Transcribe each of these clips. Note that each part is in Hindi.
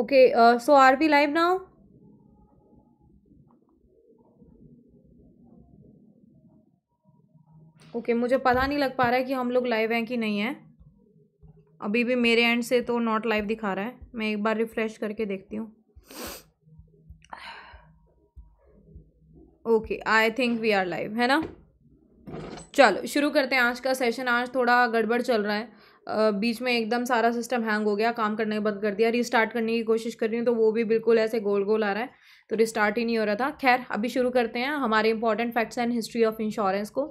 Okay so are we live now okay मुझे पता नहीं लग पा रहा है कि हम लोग लाइव हैं कि नहीं है अभी भी मेरे एंड से तो नॉट लाइव दिखा रहा है मैं एक बार रिफ़्रेश करके देखती हूँ okay I think we are live है ना चलो शुरू करते हैं आज का सेशन आज थोड़ा गड़बड़ चल रहा है बीच में एकदम सारा सिस्टम हैंग हो गया काम करने बंद कर दिया रिस्टार्ट करने की कोशिश कर रही हूँ तो वो भी बिल्कुल ऐसे गोल गोल आ रहा है तो रिस्टार्ट ही नहीं हो रहा था खैर अभी शुरू करते हैं हमारे important facts and history of insurance को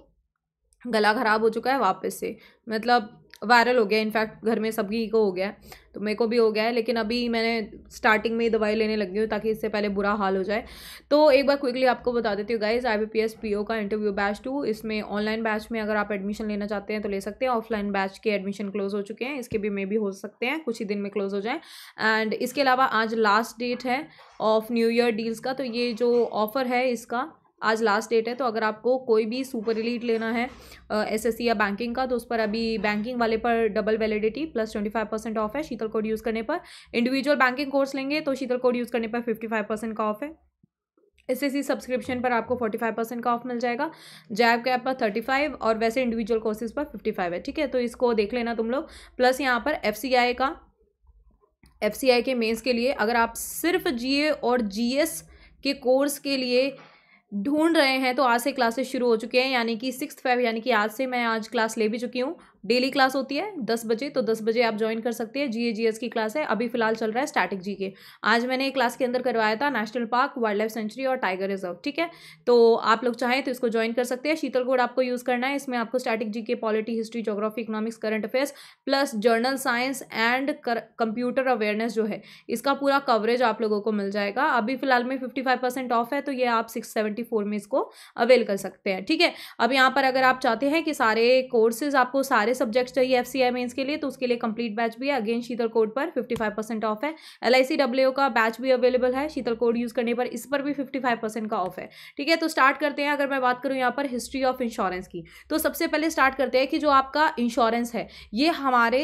गला ख़राब हो चुका है वापस से मतलब वायरल हो गया इनफैक्ट घर में सभी को हो गया तो मेरे को भी हो गया है लेकिन अभी मैंने स्टार्टिंग में ही दवाई लेने लगी हूँ ताकि इससे पहले बुरा हाल हो जाए तो एक बार क्विकली आपको बता देती हूँ guys I B P S P O का इंटरव्यू बैच टू इसमें ऑनलाइन बैच में अगर आप एडमिशन लेना चाहते हैं तो ले सकते हैं ऑफलाइन बैच के एडमिशन क्लोज हो चुके हैं इसके भी मे भी हो सकते हैं कुछ ही दिन में क्लोज हो जाए एंड इसके अलावा आज लास्ट डेट है ऑफ न्यू ईयर डील्स का तो ये जो ऑफर है इसका आज लास्ट डेट है तो अगर आपको कोई भी सुपर एलिट लेना है एसएससी या बैंकिंग का तो उस पर अभी बैंकिंग वाले पर double validity plus twenty five percent off है शीतल कोड यूज़ करने पर इंडिविजुअल बैंकिंग कोर्स लेंगे तो शीतल कोड यूज़ करने पर फिफ्टी फाइव परसेंट का ऑफ है एस एस सब्सक्रिप्शन पर आपको फोर्टी फाइव परसेंट का ऑफ मिल जाएगा जैब ऐप पर थर्टी फाइव और वैसे इंडिविजुअल कोर्सेज पर फिफ्टी फाइव है ठीक है तो इसको देख लेना तुम लोग प्लस यहाँ पर एफ सी आई का एफ सी आई के मेन्स के लिए अगर आप सिर्फ जी ए और जी एस के कोर्स के लिए ढूंढ रहे हैं तो आज से क्लासेस शुरू हो चुके हैं यानी कि सिक्स फाइव यानी कि आज से मैं आज क्लास ले भी चुकी हूँ डेली क्लास होती है दस बजे तो दस बजे आप ज्वाइन कर सकते हैं जी की क्लास है अभी फिलहाल चल रहा है स्टैटिक जी के आज मैंने क्लास के अंदर करवाया था national park wildlife sanctuary और टाइगर रिजर्व ठीक है तो आप लोग चाहें तो इसको ज्वाइन कर सकते हैं शीतल कोड आपको यूज़ करना है इसमें आपको static G K polity history geography economics current affairs plus general science and computer awareness जो है इसका पूरा कवरेज आप लोगों को मिल जाएगा अभी फिलहाल में फिफ्टी फाइव परसेंट ऑफ है तो ये आप सिक्स सेवेंटी फोर में इसको अवेल कर सकते हैं ठीक है अब यहाँ पर अगर आप चाहते हैं कि सारे कोर्सेज आपको सारे सारे सब्जेक्ट्स चाहिए एफ सी के लिए तो उसके लिए कंप्लीट बैच भी है अगेन शीतल कोड पर फिफ्टी परसेंट ऑफ है एल आई का बैच भी अवेलेबल है शीतल कोड यूज़ करने पर इस पर भी फिफ्टी परसेंट का ऑफ है ठीक है तो स्टार्ट करते हैं अगर मैं बात करूँ यहाँ पर हिस्ट्री ऑफ इंश्योरेंस की तो सबसे पहले स्टार्ट करते हैं कि जो आपका इंश्योरेंस है ये हमारे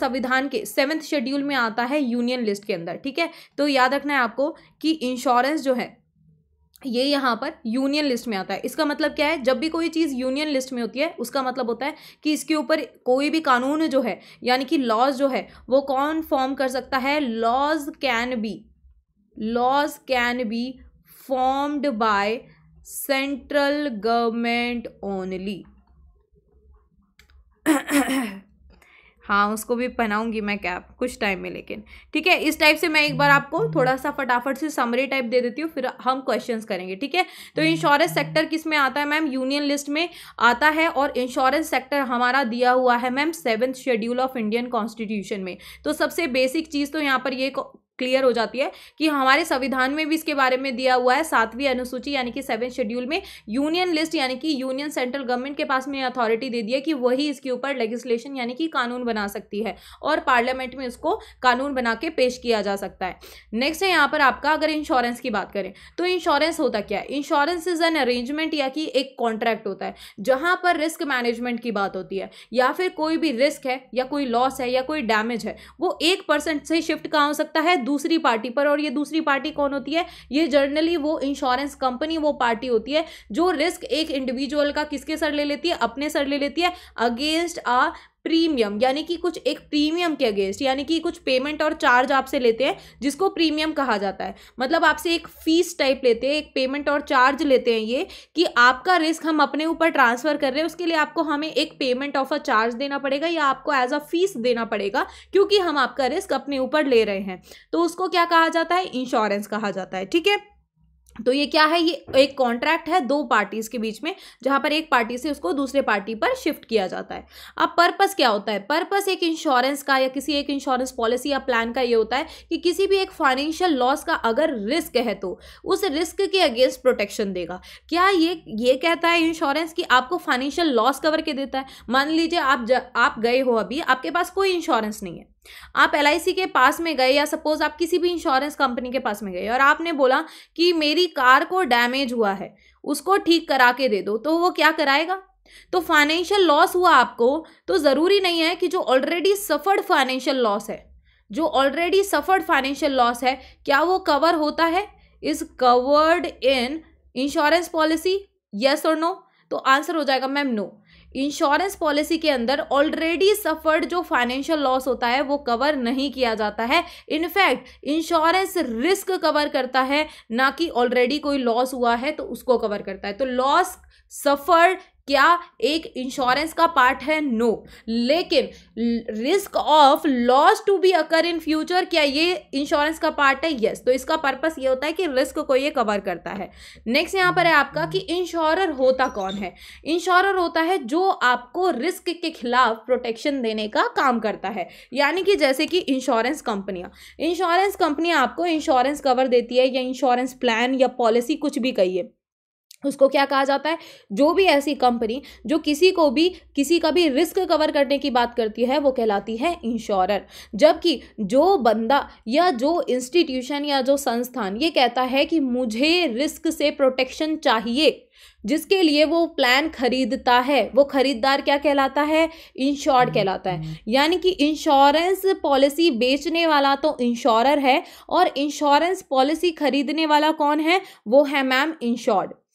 संविधान के सेवन्थ शेड्यूल में आता है यूनियन लिस्ट के अंदर ठीक है तो याद रखना है आपको कि इंश्योरेंस जो है ये यहाँ पर यूनियन लिस्ट में आता है इसका मतलब क्या है जब भी कोई चीज़ यूनियन लिस्ट में होती है उसका मतलब होता है कि इसके ऊपर कोई भी कानून जो है यानी कि लॉज जो है वो कौन फॉर्म कर सकता है laws can be laws can be formed by central government only हाँ उसको भी पहनाऊंगी मैं कैप कुछ टाइम में लेकिन ठीक है इस टाइप से मैं एक बार आपको हम्म। थोड़ा सा फटाफट से समरी टाइप दे देती हूँ फिर हम क्वेश्चंस करेंगे ठीक है तो इंश्योरेंस हम्म। सेक्टर किस में आता है मैम यूनियन लिस्ट में आता है और इंश्योरेंस सेक्टर हमारा दिया हुआ है ma'am seventh schedule of Indian constitution में तो सबसे बेसिक चीज़ तो यहाँ पर ये क्लियर हो जाती है कि हमारे संविधान में भी इसके बारे में दिया हुआ है सातवीं अनुसूची यानी कि सेवन शेड्यूल में यूनियन लिस्ट यानी कि यूनियन सेंट्रल गवर्नमेंट के पास में अथॉरिटी दे दी है कि वही इसके ऊपर लेजिस्लेशन यानी कि कानून बना सकती है और पार्लियामेंट में इसको कानून बना के पेश किया जा सकता है नेक्स्ट है यहाँ पर आपका अगर इंश्योरेंस की बात करें तो इंश्योरेंस होता क्या है इंश्योरेंस इज एन अरेंजमेंट या कि एक कॉन्ट्रैक्ट होता है जहाँ पर रिस्क मैनेजमेंट की बात होती है या फिर कोई भी रिस्क है या कोई लॉस है या कोई डैमेज है वो एक से शिफ्ट कहाँ हो सकता है दूसरी पार्टी पर और ये दूसरी पार्टी कौन होती है ये जर्नली वो इंश्योरेंस कंपनी वो पार्टी होती है जो रिस्क एक इंडिविजुअल का किसके सर ले लेती है अपने सर ले लेती है अगेंस्ट आ प्रीमियम यानी कि कुछ एक प्रीमियम के अगेंस्ट यानी कि कुछ पेमेंट और चार्ज आपसे लेते हैं जिसको प्रीमियम कहा जाता है मतलब आपसे एक फीस टाइप लेते हैं एक पेमेंट और चार्ज लेते हैं ये कि आपका रिस्क हम अपने ऊपर ट्रांसफ़र कर रहे हैं उसके लिए आपको हमें एक पेमेंट ऑफ अ चार्ज देना पड़ेगा या आपको एज अ फीस देना पड़ेगा क्योंकि हम आपका रिस्क अपने ऊपर ले रहे हैं तो उसको क्या कहा जाता है इंश्योरेंस कहा जाता है ठीक है तो ये क्या है ये एक कॉन्ट्रैक्ट है दो पार्टीज़ के बीच में जहाँ पर एक पार्टी से उसको दूसरे पार्टी पर शिफ्ट किया जाता है अब पर्पस क्या होता है पर्पस एक इंश्योरेंस का या किसी एक इंश्योरेंस पॉलिसी या प्लान का ये होता है कि किसी भी एक फाइनेंशियल लॉस का अगर रिस्क है तो उस रिस्क के अगेंस्ट प्रोटेक्शन देगा क्या ये ये कहता है इंश्योरेंस कि आपको फाइनेंशियल लॉस कवर के देता है मान लीजिए आप ज, आप गए हो अभी आपके पास कोई इंश्योरेंस नहीं है आप एल के पास में गए या सपोज आप किसी भी इंश्योरेंस कंपनी के पास में गए और आपने बोला कि मेरी कार को डैमेज हुआ है उसको ठीक करा के दे दो तो वो क्या कराएगा तो फाइनेंशियल लॉस हुआ आपको तो ज़रूरी नहीं है कि जो ऑलरेडी सफर्ड फाइनेंशियल लॉस है जो ऑलरेडी सफर्ड फाइनेंशियल लॉस है क्या वो कवर होता है is covered in insurance policy yes और नो तो आंसर हो जाएगा मैम नो इंश्योरेंस पॉलिसी के अंदर ऑलरेडी सफर्ड जो फाइनेंशियल लॉस होता है वो कवर नहीं किया जाता है इनफैक्ट इंश्योरेंस रिस्क कवर करता है ना कि ऑलरेडी कोई लॉस हुआ है तो उसको कवर करता है तो लॉस सफर्ड क्या एक इंश्योरेंस का पार्ट है नो लेकिन risk of loss to be occur in future क्या ये इंश्योरेंस का पार्ट है यस yes. तो इसका पर्पस ये होता है कि रिस्क को ये कवर करता है नेक्स्ट यहाँ पर है आपका कि इंश्योरर होता कौन है इंश्योरर होता है जो आपको रिस्क के खिलाफ प्रोटेक्शन देने का काम करता है यानी कि जैसे कि इंश्योरेंस कंपनियाँ इंश्योरेंस कंपनियाँ आपको इंश्योरेंस कवर देती है या इंश्योरेंस प्लान या पॉलिसी कुछ भी कहिए उसको क्या कहा जाता है जो भी ऐसी कंपनी जो किसी को भी किसी का भी रिस्क कवर करने की बात करती है वो कहलाती है इंश्योरर जबकि जो बंदा या जो इंस्टीट्यूशन या जो संस्थान ये कहता है कि मुझे रिस्क से प्रोटेक्शन चाहिए जिसके लिए वो प्लान खरीदता है वो खरीदार क्या कहलाता है इंश्योर्ड हम्म, कहलाता है हम्म। यानी कि इंश्योरेंस पॉलिसी बेचने वाला तो इंश्योरर है और इंश्योरेंस पॉलिसी खरीदने वाला कौन है वो है मैम इंश्योर्ड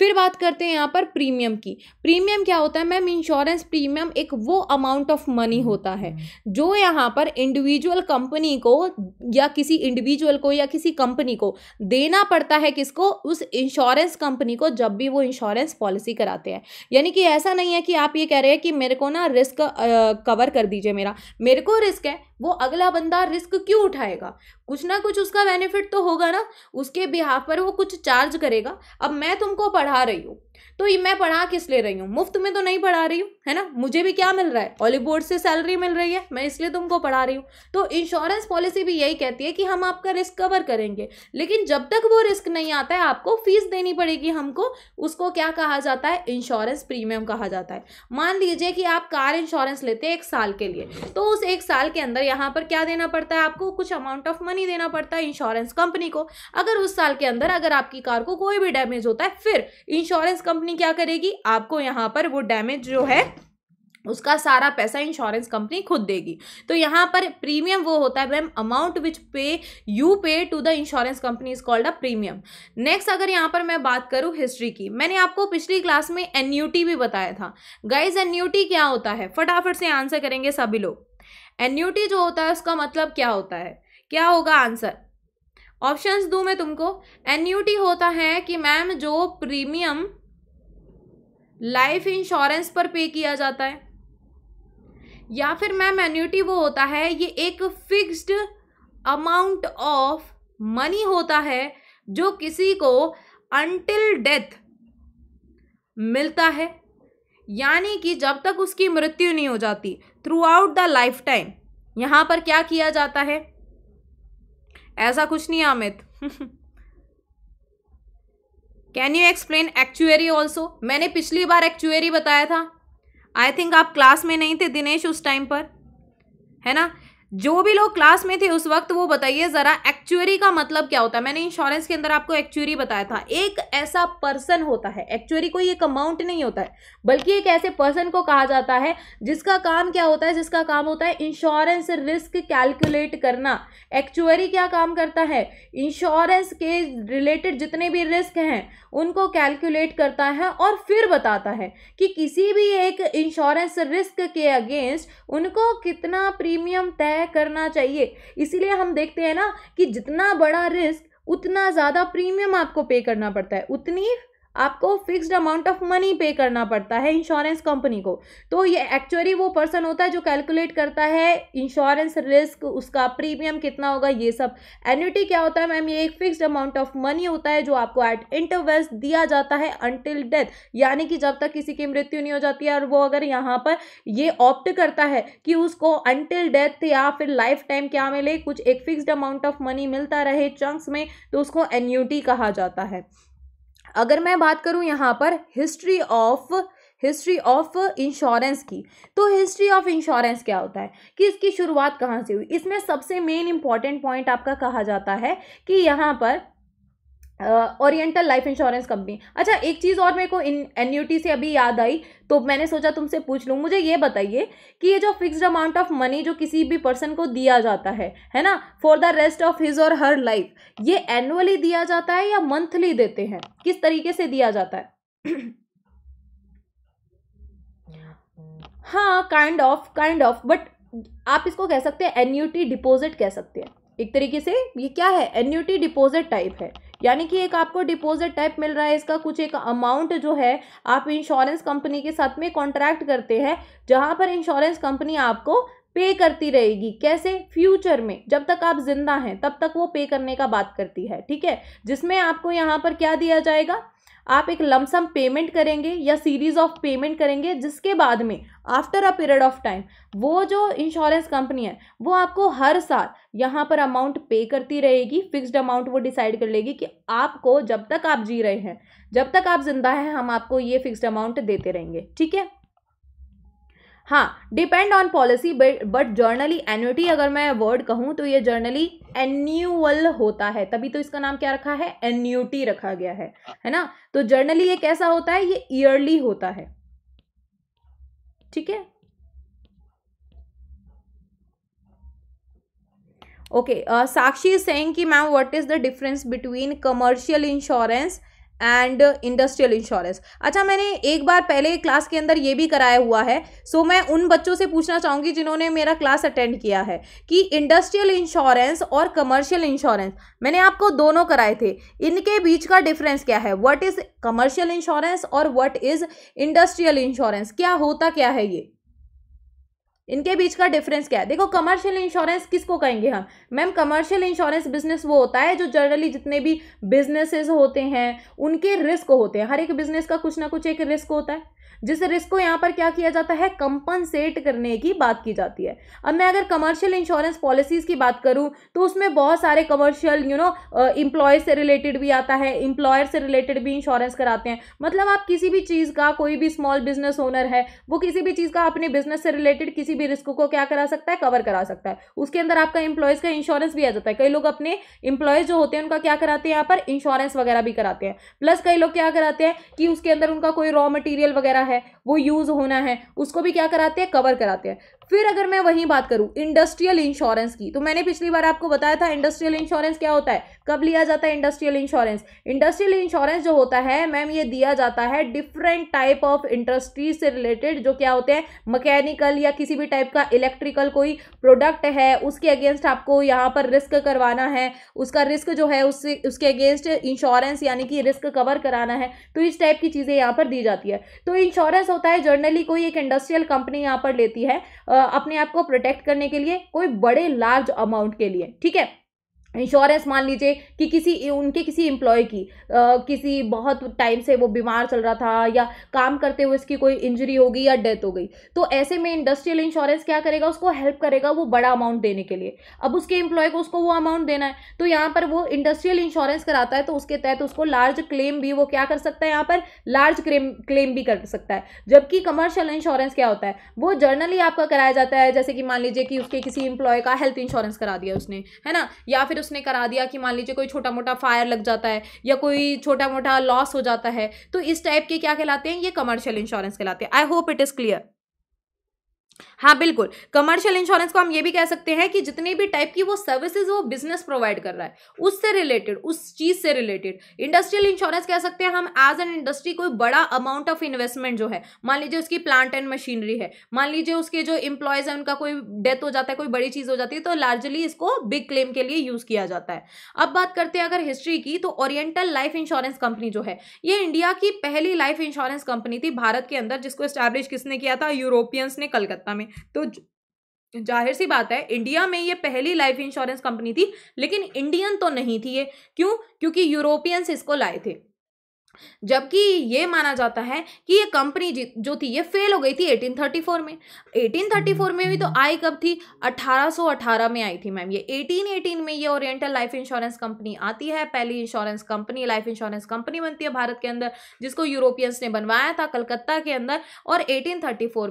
फिर बात करते हैं यहाँ पर प्रीमियम की प्रीमियम क्या होता है मैम इंश्योरेंस प्रीमियम एक वो अमाउंट ऑफ मनी होता है जो यहाँ पर इंडिविजुअल कंपनी को या किसी इंडिविजुअल को या किसी कंपनी को देना पड़ता है किसको उस इंश्योरेंस कंपनी को जब भी वो इंश्योरेंस पॉलिसी कराते हैं यानी कि ऐसा नहीं है कि आप ये कह रहे हैं कि मेरे को ना रिस्क कवर कर दीजिए मेरा मेरे को रिस्क है वो अगला बंदा रिस्क क्यों उठाएगा कुछ ना कुछ उसका बेनिफिट तो होगा ना उसके बिहाफ पर वो कुछ चार्ज करेगा अब मैं तुमको पढ़ा पढ़ा रही हूँ तो मैं पढ़ा किस ले रही हूँ मुफ्त में तो नहीं पढ़ा रही हूँ है ना मुझे भी क्या मिल रहा है ऑलिव बोर्ड से सैलरी मिल रही है मैं इसलिए तुमको पढ़ा रही हूँ तो इंश्योरेंस पॉलिसी भी यही कहती है कि हम आपका रिस्क कवर करेंगे लेकिन जब तक वो रिस्क नहीं आता है आपको फीस देनी पड़ेगी हमको उसको क्या कहा जाता है इंश्योरेंस प्रीमियम कहा जाता है मान लीजिए कि आप कार इंश्योरेंस लेते हैं एक साल के लिए तो उस एक साल के अंदर यहाँ पर क्या देना पड़ता है आपको कुछ अमाउंट ऑफ मनी देना पड़ता है इंश्योरेंस कंपनी को अगर उस साल के अंदर अगर आपकी कार को कोई भी डैमेज होता है फिर इंश्योरेंस कंपनी क्या करेगी आपको यहाँ पर वो डैमेज जो है उसका सारा पैसा इंश्योरेंस कंपनी खुद देगी तो यहाँ पर प्रीमियम वो होता है ma'am amount which pay you pay to the insurance company is called a premium next अगर यहाँ पर मैं बात करूँ हिस्ट्री की मैंने आपको पिछली क्लास में एन्यूटी भी बताया था गाइज एन्यूटी क्या होता है फटाफट से आंसर करेंगे सभी लोग एन्यूटी जो होता है उसका मतलब क्या होता है क्या होगा आंसर ऑप्शंस दूँ मैं तुमको एन्यूटी होता है कि मैम जो प्रीमियम लाइफ इंश्योरेंस पर पे किया जाता है या फिर मैम एन्यूटी वो होता है ये एक फिक्स्ड अमाउंट ऑफ मनी होता है जो किसी को अनटिल डेथ मिलता है यानी कि जब तक उसकी मृत्यु नहीं हो जाती throughout the lifetime यहाँ पर क्या किया जाता है ऐसा कुछ नहीं Amit can you explain actuary also मैंने पिछली बार एक्चुअरी बताया था आई थिंक आप क्लास में नहीं थे दिनेश उस टाइम पर है ना जो भी लोग क्लास में थे उस वक्त वो बताइए ज़रा एक्चुअरी का मतलब क्या होता है मैंने इंश्योरेंस के अंदर आपको एक्चुअरी बताया था एक ऐसा पर्सन होता है एक्चुअरी कोई एक अमाउंट नहीं होता है बल्कि एक ऐसे पर्सन को कहा जाता है जिसका काम क्या होता है जिसका काम होता है इंश्योरेंस रिस्क कैलकुलेट करना एक्चुअरी क्या काम करता है इंश्योरेंस के रिलेटेड जितने भी रिस्क हैं उनको कैलकुलेट करता है और फिर बताता है कि किसी भी एक इंश्योरेंस रिस्क के अगेंस्ट उनको कितना प्रीमियम तय तय करना चाहिए इसीलिए हम देखते हैं ना कि जितना बड़ा रिस्क उतना ज़्यादा प्रीमियम आपको पे करना पड़ता है उतनी आपको फिक्स्ड अमाउंट ऑफ मनी पे करना पड़ता है इंश्योरेंस कंपनी को तो ये एक्चुअली वो पर्सन होता है जो कैलकुलेट करता है इंश्योरेंस रिस्क उसका प्रीमियम कितना होगा ये सब एन्यूटी क्या होता है मैम ये एक फिक्स्ड अमाउंट ऑफ मनी होता है जो आपको एट इंटरवेस्ट दिया जाता है अनटिल डेथ यानी कि जब तक किसी की मृत्यु नहीं हो जाती है और वो अगर यहाँ पर ये ऑप्ट करता है कि उसको अनटिल डेथ या फिर लाइफ टाइम क्या मिले कुछ एक फिक्सड अमाउंट ऑफ मनी मिलता रहे चंक्स में तो उसको एन्यूटी कहा जाता है अगर मैं बात करूँ यहाँ पर history of history of insurance की तो हिस्ट्री ऑफ इंश्योरेंस क्या होता है कि इसकी शुरुआत कहाँ से हुई इसमें सबसे मेन इम्पॉर्टेंट पॉइंट आपका कहा जाता है कि यहाँ पर ओरिएंटल लाइफ इंश्योरेंस कंपनी अच्छा एक चीज़ और मेरे को इन एन्यूटी से अभी याद आई तो मैंने सोचा तुमसे पूछ लूँ मुझे ये बताइए कि ये जो फिक्स्ड अमाउंट ऑफ मनी जो किसी भी पर्सन को दिया जाता है है ना for the rest of his और हर लाइफ ये एनुअली दिया जाता है या मंथली देते हैं किस तरीके से दिया जाता है हाँ kind of kind of but आप इसको कह सकते हैं एन्यूटी डिपॉजिट कह सकते हैं एक तरीके से ये क्या है एन्यूटी डिपॉजिट टाइप है यानी कि एक आपको डिपॉजिट टाइप मिल रहा है इसका कुछ एक अमाउंट जो है आप इंश्योरेंस कंपनी के साथ में कॉन्ट्रैक्ट करते हैं जहाँ पर इंश्योरेंस कंपनी आपको पे करती रहेगी कैसे फ्यूचर में जब तक आप जिंदा हैं तब तक वो पे करने का बात करती है ठीक है जिसमें आपको यहाँ पर क्या दिया जाएगा आप एक लमसम पेमेंट करेंगे या सीरीज ऑफ पेमेंट करेंगे जिसके बाद में after a period of time वो जो इंश्योरेंस कंपनी है वो आपको हर साल यहाँ पर अमाउंट पे करती रहेगी फिक्स्ड अमाउंट वो डिसाइड कर लेगी कि आपको जब तक आप जी रहे हैं जब तक आप जिंदा हैं हम आपको ये फिक्स्ड अमाउंट देते रहेंगे ठीक है हाँ depend on policy but generally annuity अगर मैं वर्ड कहूँ तो ये जर्नली एन्यूअल होता है तभी तो इसका नाम क्या रखा है एन्यूटी रखा गया है हाँ। है ना तो जर्नली ये कैसा होता है ये ईयरली होता है ठीक है ओके साक्षी सेंग कि ma'am what is the difference between commercial insurance and industrial insurance अच्छा मैंने एक बार पहले क्लास के अंदर ये भी कराया हुआ है सो so, मैं उन बच्चों से पूछना चाहूँगी जिन्होंने मेरा क्लास अटेंड किया है कि इंडस्ट्रियल इंश्योरेंस और कमर्शियल इंश्योरेंस मैंने आपको दोनों कराए थे इनके बीच का डिफरेंस क्या है वट इज़ कमर्शियल इंश्योरेंस और वट इज़ इंडस्ट्रियल इंश्योरेंस क्या होता क्या है ये इनके बीच का डिफरेंस क्या है देखो कमर्शियल इंश्योरेंस किसको कहेंगे हम मैम कमर्शियल इंश्योरेंस बिजनेस वो होता है जो जनरली जितने भी बिजनेसेस होते हैं उनके रिस्क होते हैं हर एक बिजनेस का कुछ ना कुछ एक रिस्क होता है जिस रिस्क को यहाँ पर क्या किया जाता है कंपनसेट करने की बात की जाती है अब मैं अगर कमर्शियल इंश्योरेंस पॉलिसीज़ की बात करूँ तो उसमें बहुत सारे कमर्शियल यू नो इम्प्लॉय से रिलेटेड भी आता है इम्प्लॉयर से रिलेटेड भी इंश्योरेंस कराते हैं मतलब आप किसी भी चीज़ का कोई भी स्मॉल बिजनेस ओनर है वो किसी भी चीज़ का अपने बिजनेस से रिलेटेड किसी भी रिस्क को क्या करा सकता है कवर करा सकता है उसके अंदर आपका इंप्लॉयज़ का इंश्योरेंस भी आ जाता है कई लोग अपने इंप्लॉयज़ जो होते हैं उनका क्या कराते हैं यहाँ पर इंश्योरेंस वगैरह भी कराते हैं प्लस कई लोग क्या कराते हैं कि उसके अंदर उनका कोई रॉ मटेरियल वगैरह है वो यूज़ होना है उसको भी क्या कराते हैं कवर कराते हैं फिर अगर मैं वही बात करूं इंडस्ट्रियल इंश्योरेंस की तो मैंने पिछली बार आपको बताया था इंडस्ट्रियल इंश्योरेंस क्या होता है कब लिया जाता है इंडस्ट्रियल इंश्योरेंस इंडस्ट्रियल इंश्योरेंस जो होता है मैम ये दिया जाता है डिफरेंट टाइप ऑफ इंडस्ट्रीज से रिलेटेड जो क्या होते हैं मैकेनिकल या किसी भी टाइप का इलेक्ट्रिकल कोई प्रोडक्ट है उसके अगेंस्ट आपको यहाँ पर रिस्क करवाना है उसका रिस्क जो है उससे उसके अगेंस्ट इंश्योरेंस यानी कि रिस्क कवर कराना है तो इस टाइप की चीज़ें यहाँ पर दी जाती है तो इंश्योरेंस होता है जर्नली कोई एक इंडस्ट्रियल कंपनी यहाँ पर लेती है अपने आप को प्रोटेक्ट करने के लिए कोई बड़े लार्ज अमाउंट के लिए ठीक है इंश्योरेंस मान लीजिए कि किसी उनके किसी एम्प्लॉय की आ, किसी बहुत टाइम से वो बीमार चल रहा था या काम करते हुए इसकी कोई इंजरी हो गई या डेथ हो गई तो ऐसे में इंडस्ट्रियल इंश्योरेंस क्या करेगा उसको हेल्प करेगा वो बड़ा अमाउंट देने के लिए अब उसके एम्प्लॉय को उसको वो अमाउंट देना है तो यहाँ पर वो इंडस्ट्रियल इंश्योरेंस कराता है तो उसके तहत उसको लार्ज क्लेम भी वो क्या कर सकता है यहाँ पर लार्ज क्लेम क्लेम भी कर सकता है जबकि कमर्शियल इंश्योरेंस क्या होता है वो जर्नली आपका कराया जाता है जैसे कि मान लीजिए कि उसके किसी एम्प्लॉय का हेल्थ इंश्योरेंस करा दिया उसने है ना या फिर उसने करा दिया कि मान लीजिए कोई छोटा मोटा फायर लग जाता है या कोई छोटा मोटा लॉस हो जाता है तो इस टाइप के क्या कहलाते हैं ये कमर्शियल इंश्योरेंस कहलाते हैं I hope it is clear हाँ बिल्कुल कमर्शियल इंश्योरेंस को हम ये भी कह सकते हैं कि जितने भी टाइप की वो सर्विसेज वो बिजनेस प्रोवाइड कर रहा है उससे रिलेटेड उस चीज से रिलेटेड इंडस्ट्रियल इंश्योरेंस कह सकते हैं हम एज एन इंडस्ट्री कोई बड़ा अमाउंट ऑफ इन्वेस्टमेंट जो है मान लीजिए उसकी प्लांट एंड मशीनरी है मान लीजिए उसके जो इंप्लॉयज है उनका कोई डेथ हो जाता है कोई बड़ी चीज हो जाती है तो लार्जली इसको बिग क्लेम के लिए यूज किया जाता है अब बात करते हैं अगर हिस्ट्री की तो ओरिएंटल लाइफ इंश्योरेंस कंपनी जो है ये इंडिया की पहली लाइफ इंश्योरेंस कंपनी थी भारत के अंदर जिसको स्टैब्लिश किसने किया था यूरोपियंस ने कलकत्ता में तो जाहिर सी बात है इंडिया में ये पहली लाइफ इंश्योरेंस कंपनी थी लेकिन इंडियन तो नहीं थी ये क्यों क्योंकि यूरोपियंस इसको लाए थे जबकि ये माना जाता है कि ये कंपनी जो थी ये फेल हो गई थी 1834 में 1834 में भी तो आई कब थी 1818 में आई थी मैम ये 1818 में ये ओरिएंटल लाइफ इंश्योरेंस कंपनी आती है पहली insurance company life insurance company बनती है भारत के अंदर जिसको यूरोपियंस ने बनवाया था कलकत्ता के अंदर और एटीन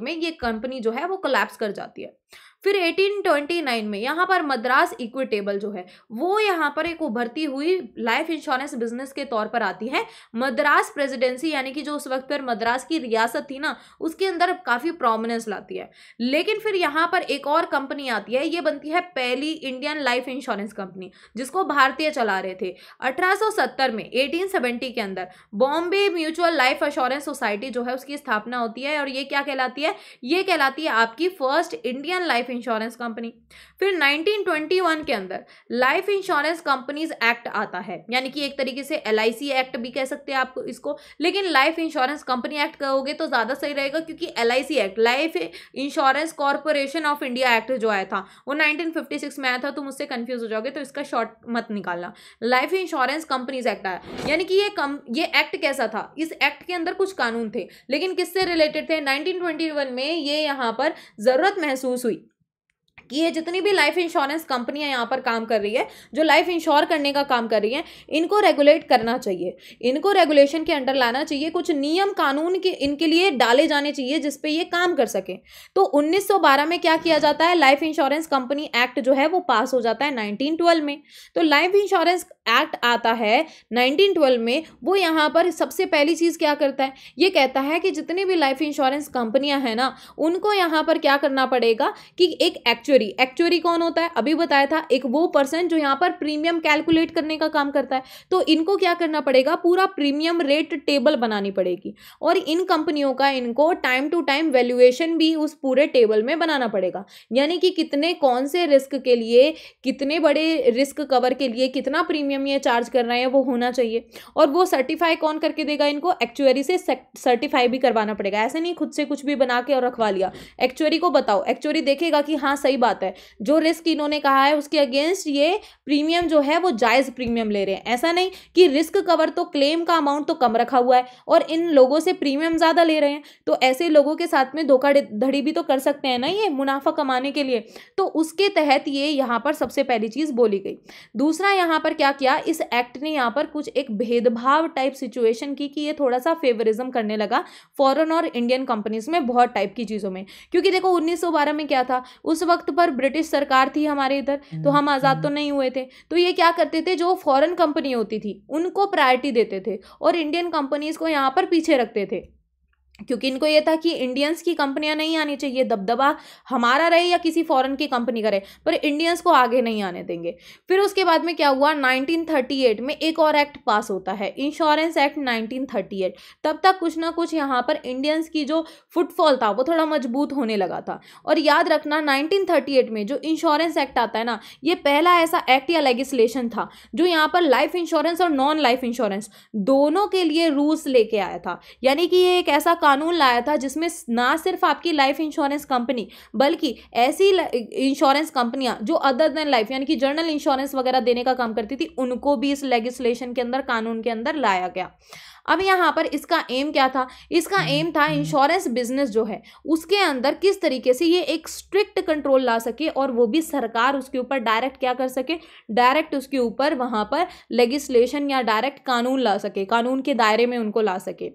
में ये कंपनी जो है वो कलेप्स कर जाती है फिर 1829 में यहाँ पर मद्रास इक्विटेबल जो है वो यहाँ पर एक उभरती हुई लाइफ इंश्योरेंस बिजनेस के तौर पर आती है मद्रास प्रेसिडेंसी यानी कि जो उस वक्त पर मद्रास की रियासत थी ना उसके अंदर काफ़ी प्रोमिनेंस लाती है लेकिन फिर यहाँ पर एक और कंपनी आती है ये बनती है पहली इंडियन लाइफ इंश्योरेंस कंपनी जिसको भारतीय चला रहे थे अठारह में एटीन के अंदर Bombay mutual life insurance society जो है उसकी स्थापना होती है और ये क्या कहलाती है ये कहलाती है आपकी first Indian life life insurance company फिर 1921 के अंदर लाइफ इंश्योरेंस कंपनीज एक्ट आता है यानी कि एक तरीके से एल एक्ट भी कह सकते हैं आपको इसको लेकिन लाइफ इंश्योरेंस कंपनी एक्ट कहोगे तो ज़्यादा सही रहेगा क्योंकि L act life insurance corporation of India act जो आया था वो नाइनटीन में आया था तुम उससे कन्फ्यूज हो जाओगे तो इसका शॉर्ट मत निकालना लाइफ इंश्योरेंस कंपनीज एक्ट आया यानी कि ये कम ये एक्ट कैसा था इस एक्ट के अंदर कुछ कानून थे लेकिन किससे रिलेटेड थे 1921 में ये यहां पर ज़रूरत महसूस हुई कि ये जितनी भी लाइफ इंश्योरेंस कंपनियां यहाँ पर काम कर रही है जो लाइफ इंश्योर करने का काम कर रही हैं इनको रेगुलेट करना चाहिए इनको रेगुलेशन के अंडर लाना चाहिए कुछ नियम कानून के इनके लिए डाले जाने चाहिए जिसपे ये काम कर सकें तो उन्नीस में क्या किया जाता है लाइफ इंश्योरेंस कंपनी एक्ट जो है वो पास हो जाता है नाइनटीन में तो लाइफ इंश्योरेंस एक्ट आता है 1912 में वो यहाँ पर सबसे पहली चीज़ क्या करता है ये कहता है कि जितनी भी लाइफ इंश्योरेंस कंपनियाँ हैं ना उनको यहाँ पर क्या करना पड़ेगा कि एक एक्चुअरी एक्चुअरी कौन होता है अभी बताया था एक वो पर्सन जो यहाँ पर प्रीमियम कैलकुलेट करने का काम करता है तो इनको क्या करना पड़ेगा पूरा प्रीमियम रेट टेबल बनानी पड़ेगी और इन कंपनियों का इनको टाइम टू टाइम वैल्यूएशन भी उस पूरे टेबल में बनाना पड़ेगा यानी कि कितने कौन से रिस्क के लिए कितने बड़े रिस्क कवर के लिए कितना प्रीमियम प्रीमियम ये चार्ज कर रहे हैं वो होना चाहिए और वो सर्टिफाई कौन करके देगा इनको एक्चुअरी से सर्टिफाई भी करवाना पड़ेगा ऐसे नहीं खुद से कुछ भी बना के और रखवा लिया एक्चुअरी को बताओ एक्चुअरी देखेगा कि हाँ सही बात है जो रिस्क इन्होंने कहा है उसके अगेंस्ट ये प्रीमियम जो है वो जायज़ प्रीमियम ले रहे हैं ऐसा नहीं कि रिस्क कवर तो क्लेम का अमाउंट तो कम रखा हुआ है और इन लोगों से प्रीमियम ज़्यादा ले रहे हैं तो ऐसे लोगों के साथ में धोखाधड़ी भी तो कर सकते हैं ना ये मुनाफा कमाने के लिए तो उसके तहत ये यहाँ पर सबसे पहली चीज़ बोली गई दूसरा यहाँ पर क्या किया इस एक्ट ने यहाँ पर कुछ एक भेदभाव टाइप सिचुएशन की कि ये थोड़ा सा फेवरिज्म करने लगा फॉरेन और इंडियन कंपनीज में बहुत टाइप की चीज़ों में क्योंकि देखो उन्नीस में क्या था उस वक्त पर ब्रिटिश सरकार थी हमारे इधर तो हम आज़ाद तो हम्म। नहीं हुए थे तो ये क्या करते थे जो फॉरन कंपनी होती थी उनको प्रायोरिटी देते थे और इंडियन कंपनीज को यहाँ पर पीछे रखते थे क्योंकि इनको ये था कि इंडियंस की कंपनियां नहीं आनी चाहिए दबदबा हमारा रहे या किसी फॉरेन की कंपनी का रहे पर इंडियंस को आगे नहीं आने देंगे फिर उसके बाद में क्या हुआ 1938 में एक और एक्ट पास होता है इंश्योरेंस एक्ट 1938 तब तक कुछ ना कुछ यहाँ पर इंडियंस की जो फुटफॉल था वो थोड़ा मजबूत होने लगा था और याद रखना नाइनटीन में जो इंश्योरेंस एक्ट आता है ना ये पहला ऐसा एक्ट या लेगिस्लेशन था जो यहाँ पर लाइफ इंश्योरेंस और नॉन लाइफ इंश्योरेंस दोनों के लिए रूल्स लेके आया था यानी कि ये एक ऐसा कानून लाया था जिसमें ना सिर्फ आपकी लाइफ इंश्योरेंस कंपनी बल्कि ऐसी इंश्योरेंस कंपनियां जो अदर देन लाइफ यानी कि जर्नल इंश्योरेंस वगैरह देने का काम करती थी उनको भी इस लेगिस्लेशन के अंदर कानून के अंदर लाया गया अब यहाँ पर इसका एम क्या था इसका एम हम्म, था इंश्योरेंस हम्म। बिजनेस जो है उसके अंदर किस तरीके से ये एक स्ट्रिक्ट कंट्रोल ला सके और वो भी सरकार उसके ऊपर डायरेक्ट क्या कर सके डायरेक्ट उसके ऊपर वहाँ पर लेगिस्लेशन या डायरेक्ट कानून ला सके कानून के दायरे में उनको ला सके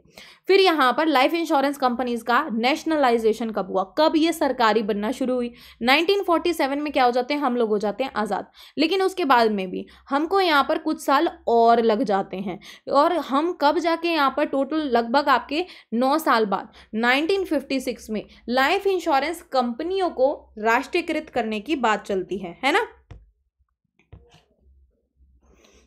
फिर यहाँ पर लाइफ इंश्योरेंस कंपनीज का नेशनलाइजेशन कब हुआ कब ये सरकारी बनना शुरू हुई 1947 में क्या हो जाते हैं हम लोग हो जाते हैं आज़ाद लेकिन उसके बाद में भी हमको यहाँ पर कुछ साल और लग जाते हैं और हम कब जाके के यहाँ पर टोटल लगभग आपके नौ साल बाद 1956 में लाइफ इंश्योरेंस कंपनियों को राष्ट्रीयकृत करने की बात चलती है है ना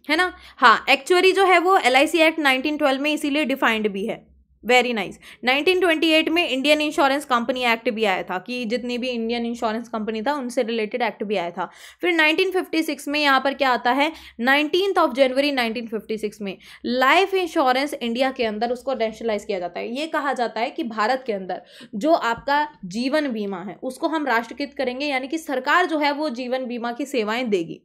है ना हाँ एक्चुअली जो है वो एल एक्ट 1912 में इसीलिए डिफाइंड भी है वेरी नाइस 1928 में इंडियन इंश्योरेंस कंपनी एक्ट भी आया था कि जितनी भी इंडियन इंश्योरेंस कंपनी था उनसे रिलेटेड एक्ट भी आया था फिर 1956 में यहाँ पर क्या आता है नाइनटीन ऑफ जनवरी 1956 में लाइफ इंश्योरेंस इंडिया के अंदर उसको नेशनलाइज किया जाता है ये कहा जाता है कि भारत के अंदर जो आपका जीवन बीमा है उसको हम राष्ट्रकृत करेंगे यानी कि सरकार जो है वो जीवन बीमा की सेवाएं देगी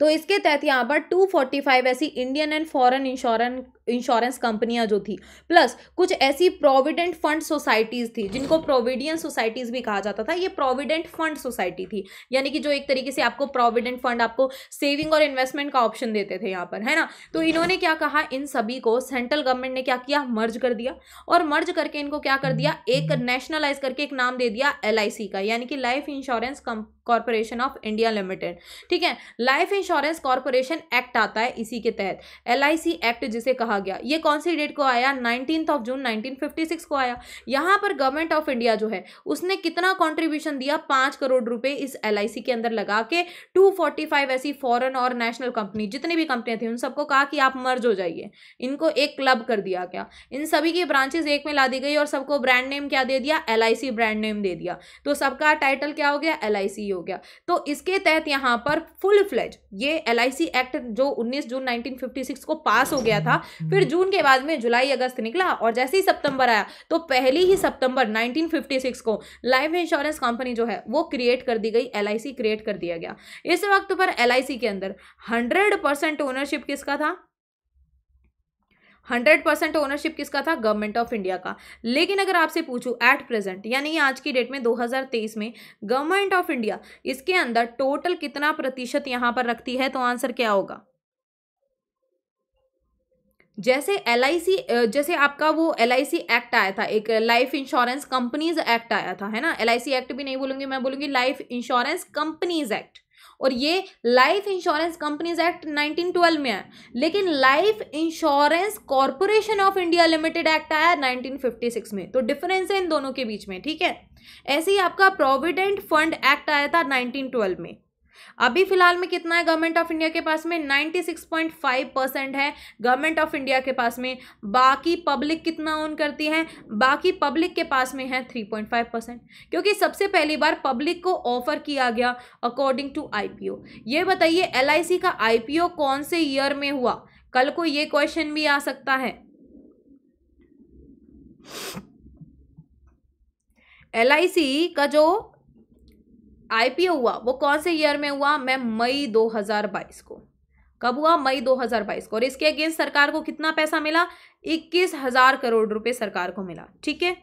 तो इसके तहत यहाँ पर 245 ऐसी Indian and foreign insurance insurance कंपनियां जो थी प्लस कुछ ऐसी प्रोविडेंट फंड सोसाइटीज़ थी जिनको प्रोविडियन सोसाइटीज़ भी कहा जाता था ये प्रोविडेंट फंड सोसाइटी थी यानी कि जो एक तरीके से आपको प्रोविडेंट फंड आपको सेविंग और इन्वेस्टमेंट का ऑप्शन देते थे यहाँ पर है ना तो इन्होंने क्या कहा इन सभी को सेंट्रल गवर्नमेंट ने क्या किया मर्ज कर दिया और मर्ज करके इनको क्या कर दिया एक नेशनलाइज करके एक नाम दे दिया एल का यानी कि life insurance corporation of India limited ठीक है लाइफ इंश्योरेंस कॉरपोरेशन एक्ट आता है इसी के तहत एल एक्ट जिसे कहा गया ये कौन सी डेट को आया नाइनटीन ऑफ जून 1956 को आया यहाँ पर गवर्नमेंट ऑफ इंडिया जो है उसने कितना कॉन्ट्रीब्यूशन दिया पाँच करोड़ रुपए इस एल के अंदर लगा के टू ऐसी फॉरन और नेशनल कंपनी जितनी भी कंपनियाँ थी उन सबको कहा कि आप मर्ज हो जाइए इनको एक क्लब कर दिया गया इन सभी की ब्रांचेज एक में ला दी गई और सबको ब्रांड नेम क्या दे दिया एल ब्रांड नेम दे दिया तो सबका टाइटल क्या हो गया एल हो गया तो इसके तहत यहाँ पर फुल फ्लेज ये एल एक्ट जो उन्नीस जून नाइनटीन को पास हो गया था फिर हम्म। जून के बाद में जुलाई अगस्त निकला और जैसे ही सितंबर आया तो पहली ही सितंबर 1956 को लाइफ इंश्योरेंस कंपनी जो है वो क्रिएट कर दी गई एल क्रिएट कर दिया गया इस वक्त पर एल के अंदर हंड्रेड ओनरशिप किसका था हंड्रेड परसेंट ओनरशिप किसका था गवर्नमेंट ऑफ इंडिया का लेकिन अगर आपसे पूछूं एट प्रेजेंट यानी आज की डेट में 2023 में गवर्नमेंट ऑफ इंडिया इसके अंदर टोटल कितना प्रतिशत यहां पर रखती है तो आंसर क्या होगा जैसे एल जैसे आपका वो एल एक्ट आया था एक लाइफ इंश्योरेंस कंपनीज एक्ट आया था है ना एल एक्ट भी नहीं बोलूँगी मैं बोलूँगी लाइफ इंश्योरेंस कंपनीज एक्ट और ये लाइफ इंश्योरेंस कंपनीज एक्ट 1912 में है लेकिन life insurance corporation of India limited act आया 1956 में तो डिफरेंस है इन दोनों के बीच में ठीक है ऐसे ही आपका प्रोविडेंट फंड एक्ट आया था 1912 में अभी फिलहाल में कितना है गवर्नमेंट ऑफ इंडिया के पास में 96.5 परसेंट है गवर्नमेंट ऑफ इंडिया के पास में बाकी पब्लिक कितना ओन करती है बाकी पब्लिक के पास में है 3.5 परसेंट क्योंकि सबसे पहली बार पब्लिक को ऑफर किया गया अकॉर्डिंग टू आईपीओ ये बताइए एल का आई कौन से ईयर में हुआ कल को ये क्वेश्चन भी आ सकता है एल का जो आईपीओ हुआ वो कौन से ईयर में हुआ मैं मई 2022 को कब हुआ मई 2022 को और इसके अगेंस्ट सरकार को कितना पैसा मिला इक्कीस हजार करोड़ रुपए सरकार को मिला ठीक है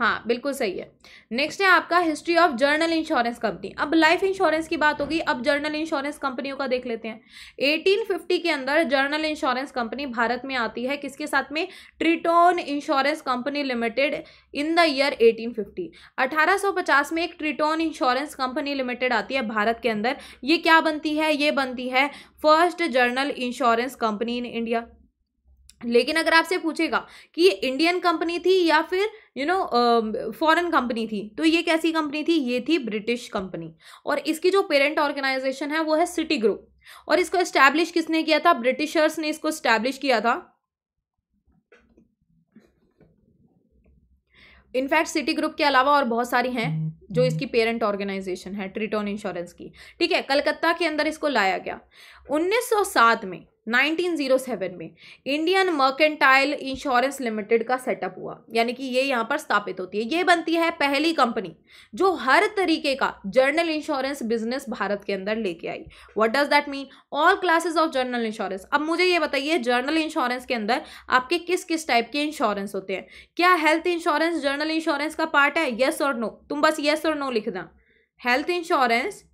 हाँ बिल्कुल सही है नेक्स्ट है आपका history of general insurance company अब लाइफ इंश्योरेंस की बात होगी अब जर्नल इंश्योरेंस कंपनियों का देख लेते हैं 1850 के अंदर जर्नल इंश्योरेंस कंपनी भारत में आती है किसके साथ में Triton insurance company limited in the year 1850 1850 में एक ट्रिटोन इंश्योरेंस कंपनी लिमिटेड आती है भारत के अंदर ये क्या बनती है ये बनती है first general insurance company in India लेकिन अगर आपसे पूछेगा कि ये इंडियन कंपनी थी या फिर यू नो फॉरेन कंपनी थी तो ये कैसी कंपनी थी ये थी ब्रिटिश कंपनी और इसकी जो पेरेंट ऑर्गेनाइजेशन है वो है सिटी ग्रुप और इसको इस्टेब्लिश किसने किया था ब्रिटिशर्स ने इसको इस्टेब्लिश किया था इनफैक्ट सिटी ग्रुप के अलावा और बहुत सारी हैं जो इसकी पेरेंट हम्म। ऑर्गेनाइजेशन है ट्रिटोन इंश्योरेंस की ठीक है कलकत्ता के अंदर इसको लाया गया 1907 में 1907 में इंडियन मर्केंटाइल इंश्योरेंस लिमिटेड का सेटअप हुआ यानी कि ये यहाँ पर स्थापित होती है ये बनती है पहली कंपनी जो हर तरीके का जर्नल इंश्योरेंस बिजनेस भारत के अंदर लेके आई what does that mean all classes of general insurance अब मुझे ये बताइए जर्नल इंश्योरेंस के अंदर आपके किस किस टाइप के इंश्योरेंस होते हैं क्या हेल्थ इंश्योरेंस जर्नल इंश्योरेंस का पार्ट है येस और नो तुम बस येस और नो लिख हेल्थ इंश्योरेंस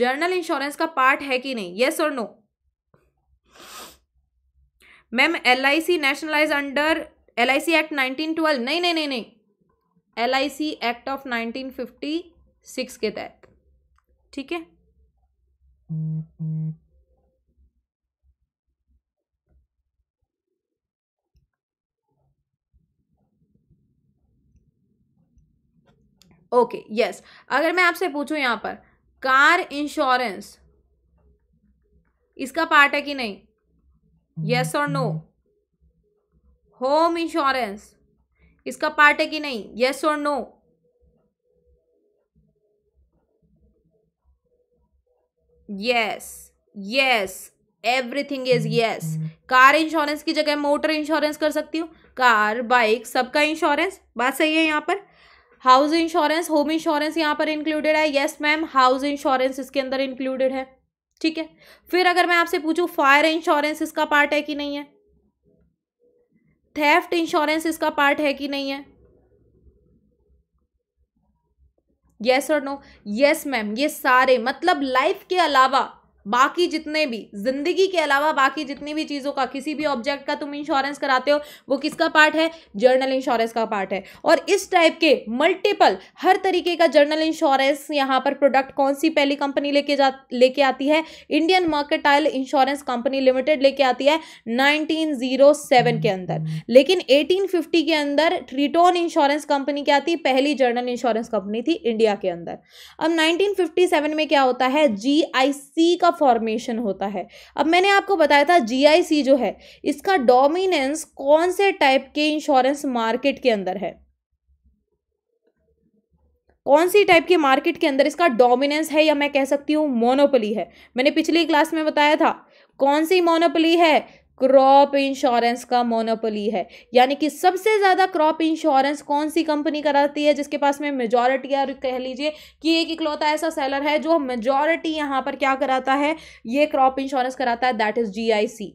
जर्नल इंश्योरेंस का पार्ट है कि नहीं येस और no ma'am L I C nationalise under L I C act nineteen twelve नहीं नहीं नहीं नहीं L I C act of nineteen fifty six के तहत ठीक है ओके okay, यस yes. अगर मैं आपसे पूछूं यहां पर कार इंश्योरेंस इसका पार्ट है कि नहीं यस और नो होम इंश्योरेंस इसका पार्ट है कि नहीं यस और no yes yes everything is yes car insurance की जगह मोटर इंश्योरेंस कर सकती हूँ कार बाइक सबका इंश्योरेंस बात सही है यहाँ पर हाउस इंश्योरेंस होम इंश्योरेंस यहाँ पर इंक्लूडेड है यस मैम हाउस इंश्योरेंस इसके अंदर इंक्लूडेड है ठीक है फिर अगर मैं आपसे पूछूं फायर इंश्योरेंस इसका पार्ट है कि नहीं है थेफ्ट इंश्योरेंस इसका पार्ट है कि नहीं है येस और नो यस मैम ये सारे मतलब लाइफ के अलावा बाकी जितने भी जिंदगी के अलावा बाकी जितनी भी चीज़ों का किसी भी ऑब्जेक्ट का तुम इंश्योरेंस कराते हो वो किसका पार्ट है जर्नल इंश्योरेंस का पार्ट है और इस टाइप के मल्टीपल हर तरीके का जर्नल इंश्योरेंस यहाँ पर प्रोडक्ट कौन सी पहली कंपनी लेके जा लेके आती है Indian mercantile insurance company limited लेके आती है नाइनटीन के अंदर लेकिन एटीन के अंदर ट्रिटोन इंश्योरेंस कंपनी क्या थी पहली जर्नल इंश्योरेंस कंपनी थी इंडिया के अंदर अब नाइनटीन में क्या होता है जी का का फॉर्मेशन होता है अब मैंने आपको बताया था जीआईसी जो है इसका डोमिनेंस कौन से टाइप के इंश्योरेंस मार्केट के अंदर है कौन सी टाइप के मार्केट के अंदर इसका डोमिनेंस है या मैं कह सकती हूँ मोनोपली है मैंने पिछली क्लास में बताया था कौन सी मोनोपली है क्रॉप इंश्योरेंस का मोनोपोली है यानी कि सबसे ज़्यादा क्रॉप इंश्योरेंस कौन सी कंपनी कराती है जिसके पास में मेजॉरिटी या कह लीजिए कि एक इकलौता ऐसा सेलर है जो मेजॉरिटी यहाँ पर क्या कराता है ये क्रॉप इंश्योरेंस कराता है that is G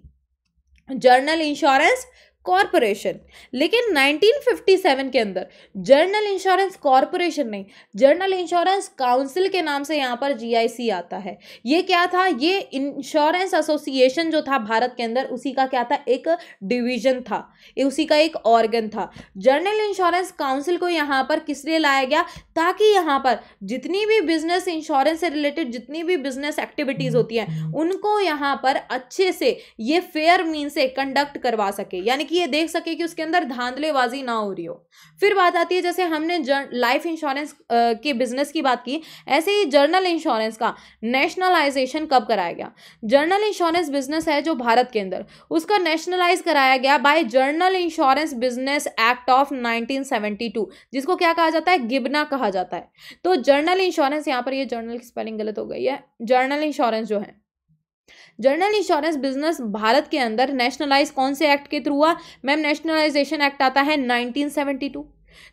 general insurance corporation लेकिन 1957 के अंदर जर्नल इंश्योरेंस कॉरपोरेशन नहीं जर्नल इंश्योरेंस काउंसिल के नाम से यहाँ पर जीआईसी आता है ये क्या था ये इंश्योरेंस एसोसिएशन जो था भारत के अंदर उसी का क्या था एक डिवीजन था उसी का एक ऑर्गन था जर्नल इंश्योरेंस काउंसिल को यहाँ पर किस लिए लाया गया ताकि यहाँ पर जितनी भी बिजनेस इंश्योरेंस से रिलेटेड जितनी भी बिजनेस एक्टिविटीज़ होती हैं उनको यहाँ पर अच्छे से ये फेयर मीन से कंडक्ट करवा सके यानी कि ताकि ये देख सके कि उसके अंदर धांधलेबाजी ना हो रही हो फिर बात आती है जैसे हमने लाइफ इंश्योरेंस के बिजनेस की बात की ऐसे ही जर्नल इंश्योरेंस का नेशनलाइजेशन कब कराया गया जर्नल इंश्योरेंस बिजनेस है जो भारत के अंदर उसका नेशनलाइज कराया गया by general insurance business act of 1972 जिसको क्या कहा जाता है गिबना कहा जाता है तो जर्नल इंश्योरेंस यहाँ पर ये जर्नल की स्पेलिंग गलत हो गई है जर्नल इंश्योरेंस जो है जनरल इंश्योरेंस बिजनेस भारत के अंदर नेशनलाइज कौन से एक्ट के थ्रू हुआ मैम नेशनलाइजेशन एक्ट आता है 1972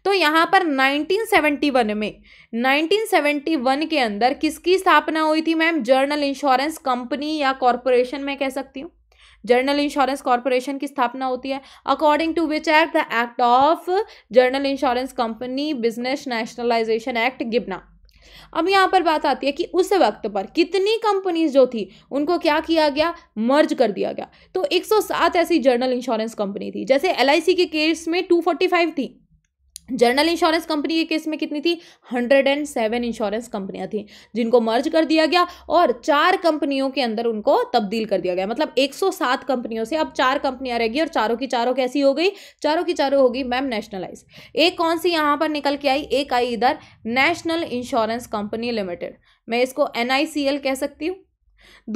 तो यहाँ पर 1971 में 1971 के अंदर किसकी स्थापना हुई थी मैम जर्नल इंश्योरेंस कंपनी या कॉरपोरेशन में कह सकती हूँ जर्नल इंश्योरेंस कॉरपोरेशन की स्थापना होती है according to which act the act of general insurance company business nationalisation act GIBNA अब यहाँ पर बात आती है कि उस वक्त पर कितनी कंपनीज जो थी उनको क्या किया गया मर्ज कर दिया गया तो 107 ऐसी जर्नल इंश्योरेंस कंपनी थी जैसे एल के केस में 245 थी जनरल इंश्योरेंस कंपनी के केस में कितनी थी हंड्रेड एंड सेवन इंश्योरेंस कंपनियां थी जिनको मर्ज कर दिया गया और चार कंपनियों के अंदर उनको तब्दील कर दिया गया मतलब 107 कंपनियों से अब चार कंपनियां रह गई और चारों की चारों कैसी हो गई चारों की चारों होगी मैम नेशनलाइज एक कौन सी यहाँ पर निकल के आई एक आई इधर नेशनल इंश्योरेंस कंपनी लिमिटेड मैं इसको एन कह सकती हूँ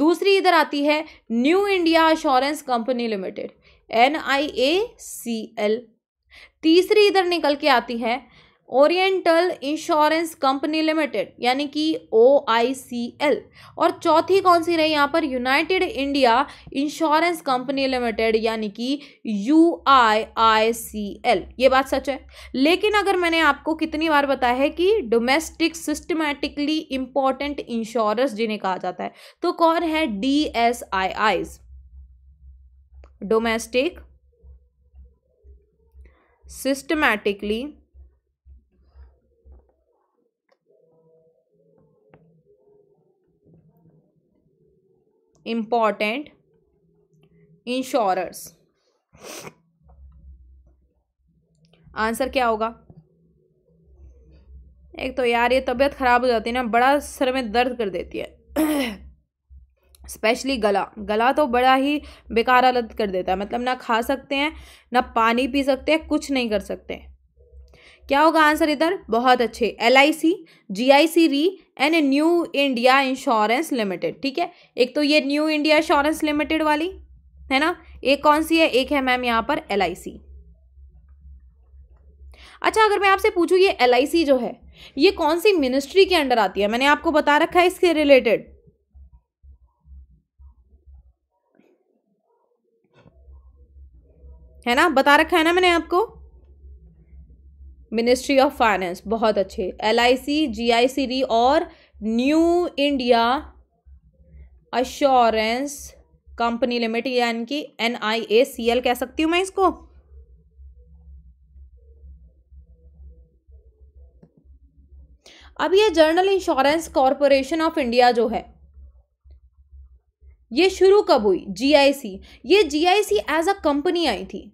दूसरी इधर आती है new India insurance company limited N I A C L तीसरी इधर निकल के आती है ओरिएंटल इंश्योरेंस कंपनी लिमिटेड यानी कि ओ आई सी एल और चौथी कौन सी रही यहाँ पर united India insurance company limited यानी कि you I I C L ये बात सच है लेकिन अगर मैंने आपको कितनी बार बताया है कि डोमेस्टिक सिस्टमैटिकली इंपॉर्टेंट इंश्योरेंस जिन्हें कहा जाता है तो कौन है D S I Is domestic systematically important insurers answer क्या होगा एक तो यार ये तबीयत खराब हो जाती है ना बड़ा सर में दर्द कर देती है स्पेशली गला गला तो बड़ा ही बेकार हालत कर देता है मतलब ना खा सकते हैं ना पानी पी सकते हैं कुछ नहीं कर सकते क्या होगा आंसर इधर बहुत अच्छे L I C G I C re and new India insurance limited ठीक है एक तो ये न्यू इंडिया इंश्योरेंस लिमिटेड वाली है ना एक कौन सी है एक है मैम यहाँ पर एल आई सी अच्छा अगर मैं आपसे पूछूँ ये एल आई सी जो है ये कौन सी मिनिस्ट्री के अंडर आती है मैंने आपको बता रखा है इसके रिलेटेड है ना बता रखा है ना मैंने आपको मिनिस्ट्री ऑफ फाइनेंस बहुत अच्छे L I C G I C D और new India assurance company limited यानी कि N I A C L कह सकती हूँ मैं इसको अब ये general insurance corporation of India जो है ये शुरू कब हुई सी ये सी एज अ कंपनी आई थी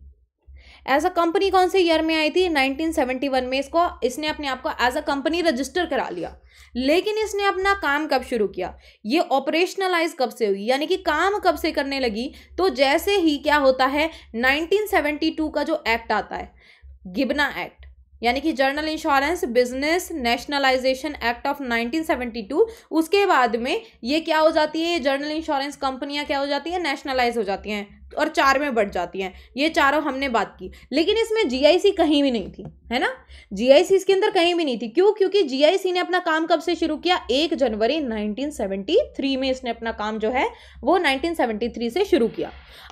एज अ कंपनी कौन से ईयर में आई थी 1971 में इसको इसने अपने आप को एज अ कंपनी रजिस्टर करा लिया लेकिन इसने अपना काम कब शुरू किया ये ऑपरेशनलाइज कब से हुई यानी कि काम कब से करने लगी तो जैसे ही क्या होता है 1972 का जो एक्ट आता है गिबना एक्ट यानी कि general insurance business nationalisation act of 1972 उसके बाद में ये क्या हो जाती है जर्नल इंश्योरेंस कंपनियां क्या हो जाती हैं नेशनलाइज हो जाती हैं और चार में बढ़ जाती हैं ये चारों हमने बात की लेकिन इसमें जीआईसी कहीं भी नहीं थी है ना जीआईसी इसके अंदर कहीं भी नहीं थी क्यों क्योंकि जीआईसी ने अपना काम कब से शुरू किया एक जनवरी 1973 में इसने अपना काम जो है वो 1973 से शुरू किया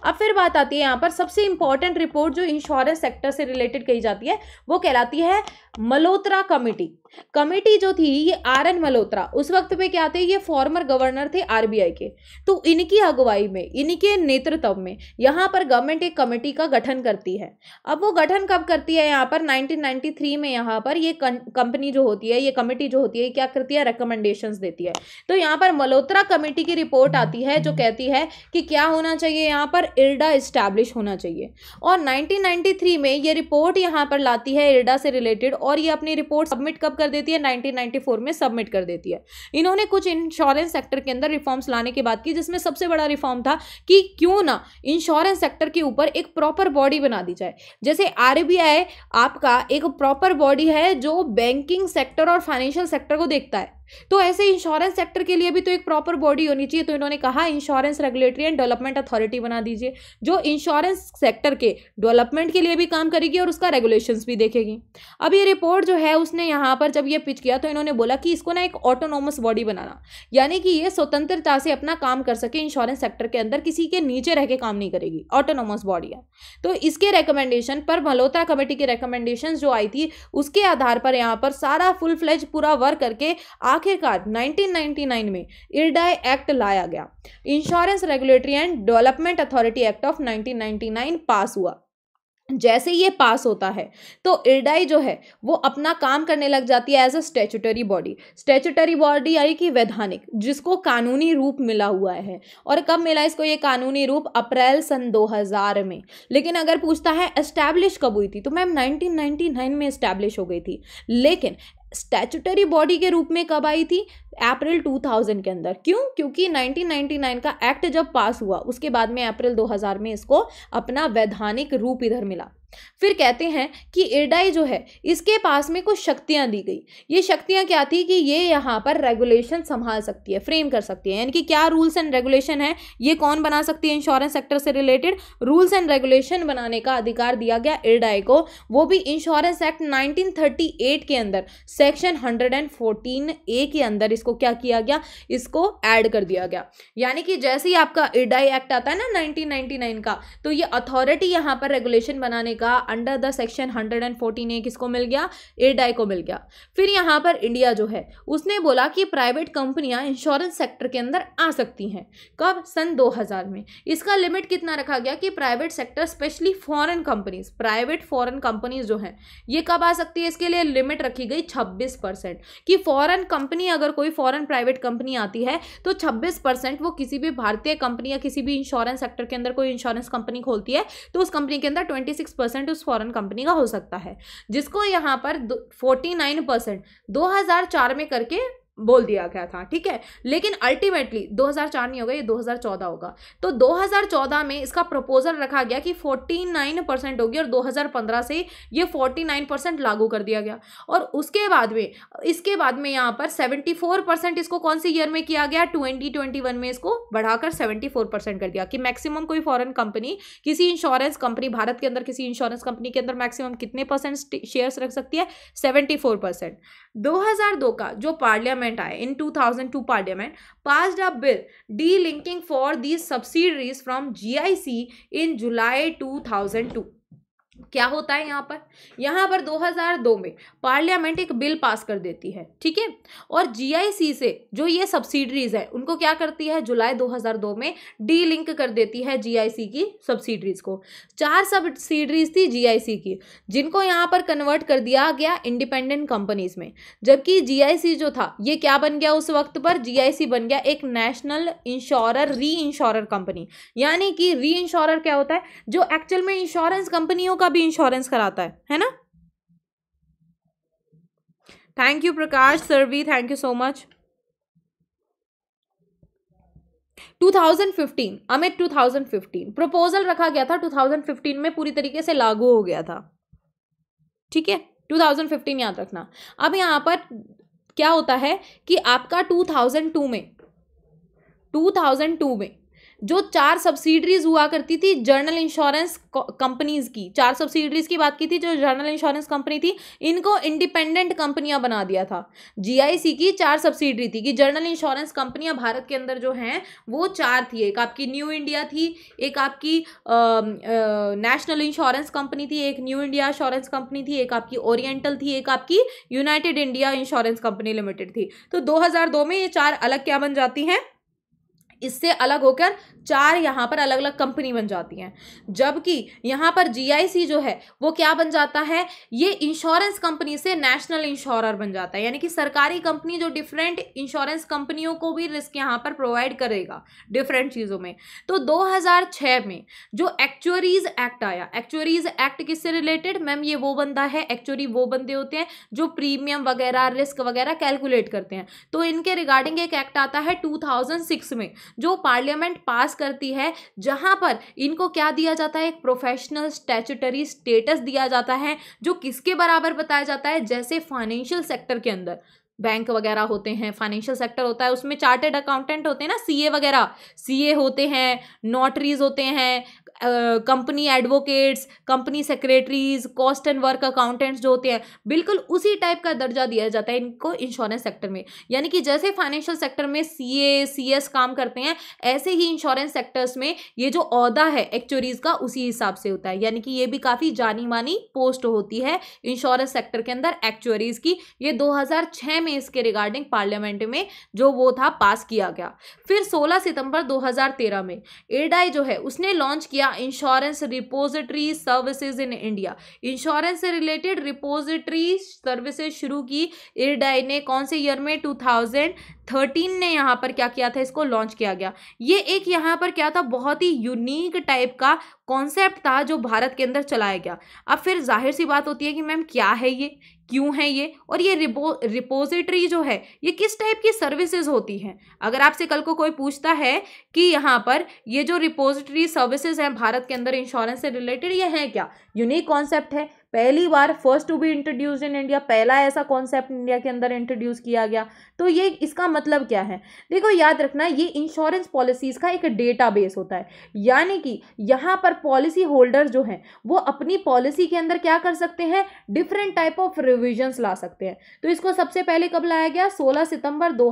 अब फिर बात आती है यहाँ पर सबसे इंपॉर्टेंट रिपोर्ट जो इंश्योरेंस सेक्टर से रिलेटेड कही जाती है वो कहलाती है मल्होत्रा कमेटी कमेटी जो थी ये आर एन मल्होत्रा उस वक्त पे क्या थे ये फॉर्मर गवर्नर थे आरबीआई के तो इनकी अगुवाई में इनके नेतृत्व में यहाँ पर गवर्नमेंट एक कमेटी का गठन करती है अब वो गठन कब करती है यहाँ पर 1993 में यहाँ पर ये कंपनी जो होती है ये कमेटी जो होती है क्या करती है रिकमेंडेशन देती है तो यहाँ पर मल्होत्रा कमेटी की रिपोर्ट आती है जो कहती है कि क्या होना चाहिए यहाँ पर इर्डा इस्टेब्लिश होना चाहिए और नाइनटीन में ये रिपोर्ट यहाँ पर लाती है इर्डा से रिलेटेड और ये अपनी रिपोर्ट सबमिट कब कर देती है 1994 में सबमिट कर देती है इन्होंने कुछ इंश्योरेंस सेक्टर के अंदर रिफॉर्म्स लाने की बात की जिसमें सबसे बड़ा रिफॉर्म था कि क्यों ना इंश्योरेंस सेक्टर के ऊपर एक प्रॉपर बॉडी बना दी जाए जैसे आर आपका एक प्रॉपर बॉडी है जो बैंकिंग सेक्टर और फाइनेंशियल सेक्टर को देखता है तो ऐसे इंश्योरेंस सेक्टर के लिए भी तो एक प्रॉपर बॉडी होनी चाहिए तो इन्होंने कहा insurance regulatory and development authority बना दीजिए जो इंश्योरेंस सेक्टर के डेवलपमेंट के लिए भी काम करेगी और उसका रेगुलेशन भी देखेगी अब ये रिपोर्ट जो है उसने यहाँ पर जब ये पिच किया तो इन्होंने बोला कि इसको ना एक ऑटोनोमस बॉडी बनाना यानी कि ये स्वतंत्रता से अपना काम कर सके इंश्योरेंस सेक्टर के अंदर किसी के नीचे रह के काम नहीं करेगी ऑटोनोमस बॉडी है तो इसके रिकमेंडेशन पर मल्होत्रा कमेटी की रिकमेंडेशन जो आई थी उसके आधार पर यहाँ पर सारा फुल फ्लेज पूरा वर्क करके आ आखिरकार 1999 में इरडाई एक्ट लाया गया insurance regulatory and development authority act of 1999 pass हुआ जैसे ये पास होता है तो इरडाई जो है वो अपना काम करने लग जाती है as a statutory body statutory body यानी कि वैधानिक जिसको कानूनी रूप मिला हुआ है और कब मिला इसको ये कानूनी रूप अप्रैल सन 2000 में लेकिन अगर पूछता है एस्टैब्लिश कब हुई थी तो मैम 1999 में इस्टेब्लिश हो गई थी लेकिन स्टैचुटरी बॉडी के रूप में कब आई थी अप्रैल 2000 के अंदर क्यों क्योंकि 1999 का एक्ट जब पास हुआ उसके बाद में अप्रैल 2000 में इसको अपना वैधानिक रूप इधर मिला फिर कहते हैं कि एडाई जो है इसके पास में कुछ शक्तियाँ दी गई ये शक्तियाँ क्या थी कि ये यहाँ पर रेगुलेशन संभाल सकती है फ्रेम कर सकती है यानी कि क्या रूल्स एंड रेगुलेशन है ये कौन बना सकती है इंश्योरेंस सेक्टर से रिलेटेड रूल्स एंड रेगुलेशन बनाने का अधिकार दिया गया एडाई को वो भी इंश्योरेंस एक्ट नाइनटीन के अंदर सेक्शन हंड्रेड ए के अंदर इसको क्या किया गया इसको ऐड कर दिया गया यानी कि जैसे ही आपका एडाई एक्ट आता है ना नाइनटीन का तो ये अथॉरिटी यहाँ पर रेगुलेशन बनाने मिलेगा under the section hundred and fourteen A किसको मिल गया एडाई को मिल गया फिर यहाँ पर इंडिया जो है उसने बोला कि प्राइवेट कंपनियाँ इंश्योरेंस सेक्टर के अंदर आ सकती हैं कब सन 2000 में इसका लिमिट कितना रखा गया कि private sector specially foreign companies private foreign companies जो हैं ये कब आ सकती है इसके लिए लिमिट रखी गई छब्बीस परसेंट कि फॉरन कंपनी अगर कोई फॉरन प्राइवेट कंपनी आती है तो छब्बीस परसेंट वो किसी भी भारतीय कंपनी या किसी भी इंश्योरेंस सेक्टर के अंदर कोई इंश्योरेंस कंपनी खोलती है तो उस कंपनी के अंदर ट्वेंटी परसेंट उस फॉरेन कंपनी का हो सकता है जिसको यहाँ पर फोर्टी नाइन परसेंट दो हज़ार चार में करके बोल दिया गया था ठीक है लेकिन अल्टीमेटली 2004 नहीं होगा ये 2014 होगा तो 2014 में इसका प्रपोजल रखा गया कि 49 परसेंट होगी और 2015 से ये 49 परसेंट लागू कर दिया गया और उसके बाद में इसके बाद में यहाँ पर 74 परसेंट इसको कौन से ईयर में किया गया 2021 में इसको बढ़ाकर 74 परसेंट कर दिया कि मैक्सिमम कोई फॉरन कंपनी किसी इंश्योरेंस कंपनी भारत के अंदर किसी इंश्योरेंस कंपनी के अंदर मैक्सिमम कितने परसेंट शेयर्स रख सकती है सेवेंटी परसेंट 2002 का जो पार्लियामेंट आया in 2002 parliament pass a bill D linking for the subsidiaries from GIC in July 2002 क्या होता है यहाँ पर यहाँ पर 2002 में पार्लियामेंट एक बिल पास कर देती है ठीक है और जीआईसी से जो ये सब्सिडरीज है उनको क्या करती है जुलाई 2002 में डी लिंक कर देती है जीआईसी की सब्सिडरीज को चार सब्सिडरीज थी जीआईसी की जिनको यहाँ पर कन्वर्ट कर दिया गया इंडिपेंडेंट कंपनीज में जबकि जी जो था ये क्या बन गया उस वक्त पर जी बन गया एक national insurer re insurer company यानी कि री इंश्योरर क्या होता है जो एक्चुअल में इंश्योरेंस कंपनियों का भी इंश्योरेंस कराता है है ना थैंक यू प्रकाश सरवी thank you so much 2015 Amit 2015 proposal रखा गया था 2015 में पूरी तरीके से लागू हो गया था ठीक है 2015 याद रखना अब यहां पर क्या होता है कि आपका 2002 में 2002 में जो चार सब्सिडरीज हुआ करती थी जर्नल इंश्योरेंस कंपनीज की चार सब्सिडरीज की बात की थी जो जर्नल इंश्योरेंस कंपनी थी इनको इंडिपेंडेंट कंपनियां बना दिया था जीआईसी की चार सब्सिडरी थी कि जर्नल इंश्योरेंस कंपनियां भारत के अंदर जो हैं वो चार थी एक आपकी न्यू इंडिया थी एक आपकी नेशनल इंश्योरेंस कंपनी थी एक न्यू इंडिया इंश्योरेंस कंपनी थी एक आपकी ओरिएंटल थी एक आपकी united India insurance company limited थी तो दो में ये चार अलग क्या बन जाती हैं इससे अलग होकर चार यहाँ पर अलग अलग कंपनी बन जाती हैं जबकि यहाँ पर जीआईसी जो है वो क्या बन जाता है ये इंश्योरेंस कंपनी से नेशनल इंश्योरर बन जाता है यानी कि सरकारी कंपनी जो डिफरेंट इंश्योरेंस कंपनियों को भी रिस्क यहाँ पर प्रोवाइड करेगा डिफरेंट चीज़ों में तो 2006 में जो एक्चुअरीज एक्ट आया एक्चुअरीज एक्ट किससे रिलेटेड मैम ये वो बंदा है एक्चुअरी वो बंदे होते हैं जो प्रीमियम वगैरह रिस्क वगैरह कैलकुलेट करते हैं तो इनके रिगार्डिंग एक एक्ट आता है टू में जो पार्लियामेंट पास करती है जहाँ पर इनको क्या दिया जाता है एक प्रोफेशनल स्टैचूटरी स्टेटस दिया जाता है जो किसके बराबर बताया जाता है जैसे फाइनेंशियल सेक्टर के अंदर बैंक वगैरह होते हैं फाइनेंशियल सेक्टर होता है उसमें चार्टेड अकाउंटेंट होते हैं ना सीए वगैरह सीए होते हैं नोटरीज होते हैं company advocates company secretaries cost and work accountants जो होते हैं बिल्कुल उसी टाइप का दर्जा दिया जाता है इनको इंश्योरेंस सेक्टर में यानी कि जैसे फाइनेंशियल सेक्टर में सी ए सी एस काम करते हैं ऐसे ही इंश्योरेंस सेक्टर्स में ये जो अहदा है एक्चुरीज का उसी हिसाब से होता है यानी कि ये भी काफ़ी जानी मानी पोस्ट होती है इंश्योरेंस सेक्टर के अंदर एक्चुअरीज़ की ये छः में इसके रिगार्डिंग पार्लियामेंट में जो वो था पास किया गया फिर दो सितंबर तेरह में एडाई जो है उसने लॉन्च किया या insurance repository services in India insurance से रिलेटेड रिपोजिटरी सर्विसेज शुरू की इरडाई ने कौन से ईयर में टू थाउजेंड थर्टीन ने यहाँ पर क्या किया था इसको लॉन्च किया गया ये एक यहाँ पर क्या था बहुत ही यूनिक टाइप का कॉन्सेप्ट था जो भारत के अंदर चलाया गया अब फिर जाहिर सी बात होती है कि मैम क्या है ये क्यों है ये और ये रिपो रिपोजिटरी जो है ये किस टाइप की सर्विसेज होती हैं अगर आपसे कल को कोई पूछता है कि यहाँ पर ये जो रिपोजिटरी सर्विसेज हैं भारत के अंदर इंश्योरेंस से रिलेटेड ये हैं क्या यूनिक कॉन्सेप्ट है पहली बार first to be introduce in India पहला ऐसा कॉन्सेप्ट इंडिया के अंदर इंट्रोड्यूस किया गया तो ये इसका मतलब क्या है देखो याद रखना ये इंश्योरेंस पॉलिसीज़ का एक डेटाबेस होता है यानी कि यहाँ पर पॉलिसी होल्डर जो हैं वो अपनी पॉलिसी के अंदर क्या कर सकते हैं डिफरेंट टाइप ऑफ रिविजन्स ला सकते हैं तो इसको सबसे पहले कब लाया गया सोलह सितंबर दो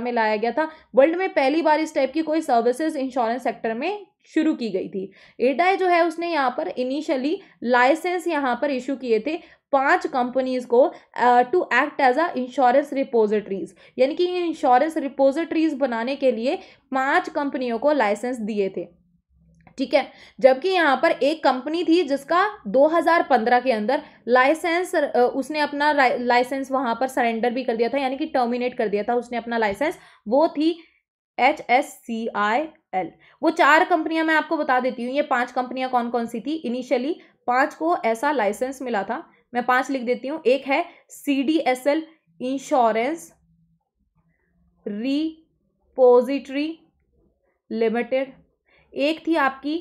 में लाया गया था वर्ल्ड में पहली बार इस टाइप की कोई सर्विसेज इंश्योरेंस सेक्टर में शुरू की गई थी एडाई जो है उसने यहाँ पर इनिशियली लाइसेंस यहाँ पर इशू किए थे पांच कंपनीज को to act as a insurance repositories यानी कि इंश्योरेंस रिपोजिटरीज बनाने के लिए पांच कंपनियों को लाइसेंस दिए थे ठीक है जबकि यहाँ पर एक कंपनी थी जिसका 2015 के अंदर लाइसेंस उसने अपना लाइसेंस वहाँ पर सरेंडर भी कर दिया था यानी कि टर्मिनेट कर दिया था उसने अपना लाइसेंस वो थी H S C I L वो चार कंपनियां मैं आपको बता देती हूँ ये पांच कंपनियां कौन कौन सी थी इनिशियली पांच को ऐसा लाइसेंस मिला था मैं पांच लिख देती हूँ एक है C D S L insurance repository limited एक थी आपकी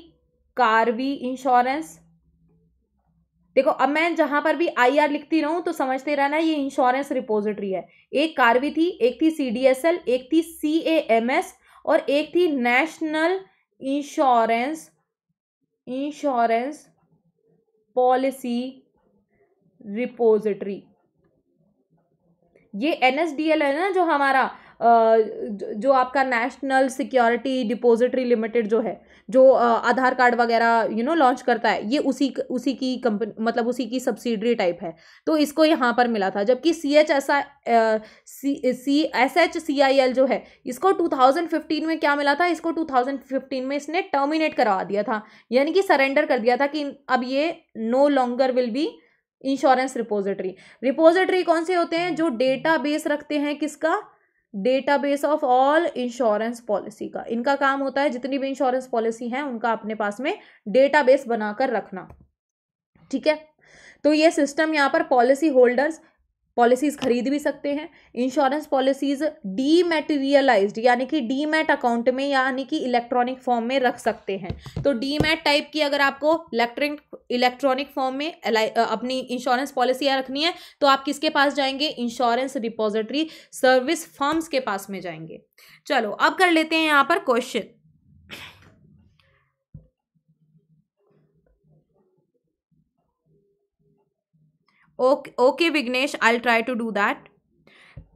कारवी इंश्योरेंस देखो अब मैं जहां पर भी आई लिखती रहूं तो समझते रहना ये इंश्योरेंस रिपोजिटरी है एक कार्वी थी एक थी सी एक थी सी और एक थी national insurance insurance policy repository ये एन है ना जो हमारा जो आपका नेशनल सिक्योरिटी डिपोजिटरी लिमिटेड जो है जो आधार कार्ड वगैरह यू नो लॉन्च करता है ये उसी उसी की कंपनी मतलब उसी की सब्सिडरी टाइप है तो इसको यहाँ पर मिला था जबकि C H S I C S H C I L जो है इसको टू थाउजेंड फिफ्टीन में क्या मिला था इसको टू थाउजेंड फिफ्टीन में इसने टर्मिनेट करवा दिया था यानी कि सरेंडर कर दिया था कि अब ये no longer will be insurance repository repository कौन से होते हैं जो डेटा बेस रखते हैं किसका database of all insurance policy का इनका काम होता है जितनी भी इंश्योरेंस पॉलिसी हैं उनका अपने पास में डेटाबेस बनाकर रखना ठीक है तो ये सिस्टम यहाँ पर पॉलिसी होल्डर्स पॉलिसीज़ खरीद भी सकते हैं इंश्योरेंस पॉलिसीज़ डीमेटेरियलाइज्ड यानी कि डीमेट अकाउंट में यानी कि इलेक्ट्रॉनिक फॉर्म में रख सकते हैं तो डीमेट टाइप की अगर आपको इलेक्ट्रिक इलेक्ट्रॉनिक फॉर्म में अपनी इंश्योरेंस पॉलिसी रखनी है तो आप किसके पास जाएंगे इंश्योरेंस रिपोजिटरी सर्विस फर्म्स के पास में जाएंगे चलो अब कर लेते हैं यहाँ पर question okay okay Vignesh I try to do that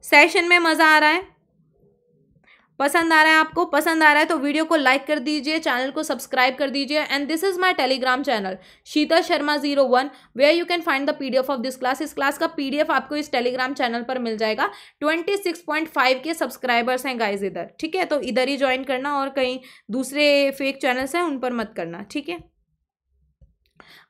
session में मज़ा आ रहा है पसंद आ रहा है आपको पसंद आ रहा है तो वीडियो को लाइक कर दीजिए चैनल को सब्सक्राइब कर दीजिए and this is my Telegram channel Sheetal Sharma zero one where you can find the PDF of this class इस क्लास का पीडीएफ आपको इस टेलीग्राम चैनल पर मिल जाएगा twenty six point five K subscribers हैं गाइज इधर ठीक है तो इधर ही ज्वाइन करना और कहीं दूसरे फेक चैनल्स हैं उन पर मत करना ठीक है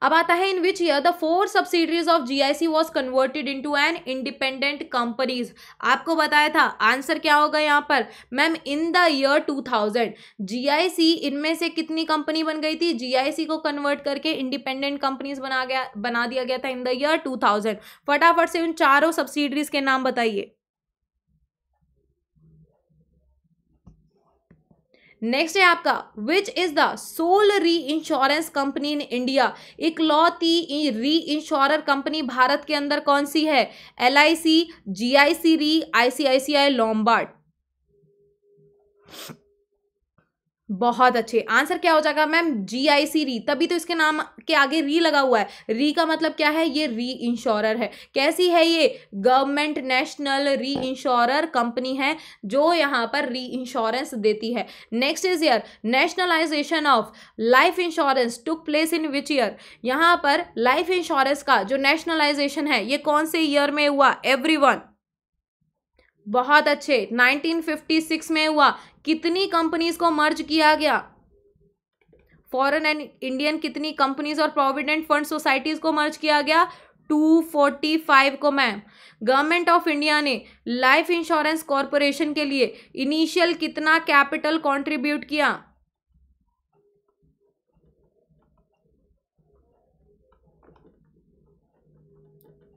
अब आता है in which year the four subsidiaries of GIC was converted into an independent companies आपको बताया था आंसर क्या होगा यहाँ पर ma'am in the year two thousand GIC इनमें से कितनी कंपनी बन गई थी जीआईसी को कन्वर्ट करके इंडिपेंडेंट कंपनीज बना गया बना दिया गया था in the year two thousand फटाफट से उन चारों सब्सिडरीज के नाम बताइए नेक्स्ट है आपका which is the sole reinsurance company in India इकलौती री इंश्योर कंपनी भारत के अंदर कौन सी है L I C G I C री आई सी आई सी आई लॉम्बार्ड बहुत अच्छे आंसर क्या हो जाएगा मैम जी आई सी री तभी तो इसके नाम के आगे री लगा हुआ है री का मतलब क्या है ये री इंश्योरर है कैसी है ये गवर्नमेंट नेशनल री इंश्योरर कंपनी है जो यहाँ पर री इंश्योरेंस देती है next is year nationalisation of life insurance took place in which year यहाँ पर लाइफ इंश्योरेंस का जो नेशनलाइजेशन है ये कौन से ईयर में हुआ एवरी वन बहुत अच्छे 1956 में हुआ कितनी कंपनीज को मर्ज किया गया फॉरेन एंड इंडियन कितनी कंपनीज और प्रोविडेंट फंड सोसाइटीज को मर्ज किया गया टू फोर्टी फाइव को मैम गवर्नमेंट ऑफ इंडिया ने लाइफ इंश्योरेंस कॉरपोरेशन के लिए इनिशियल कितना कैपिटल कंट्रीब्यूट किया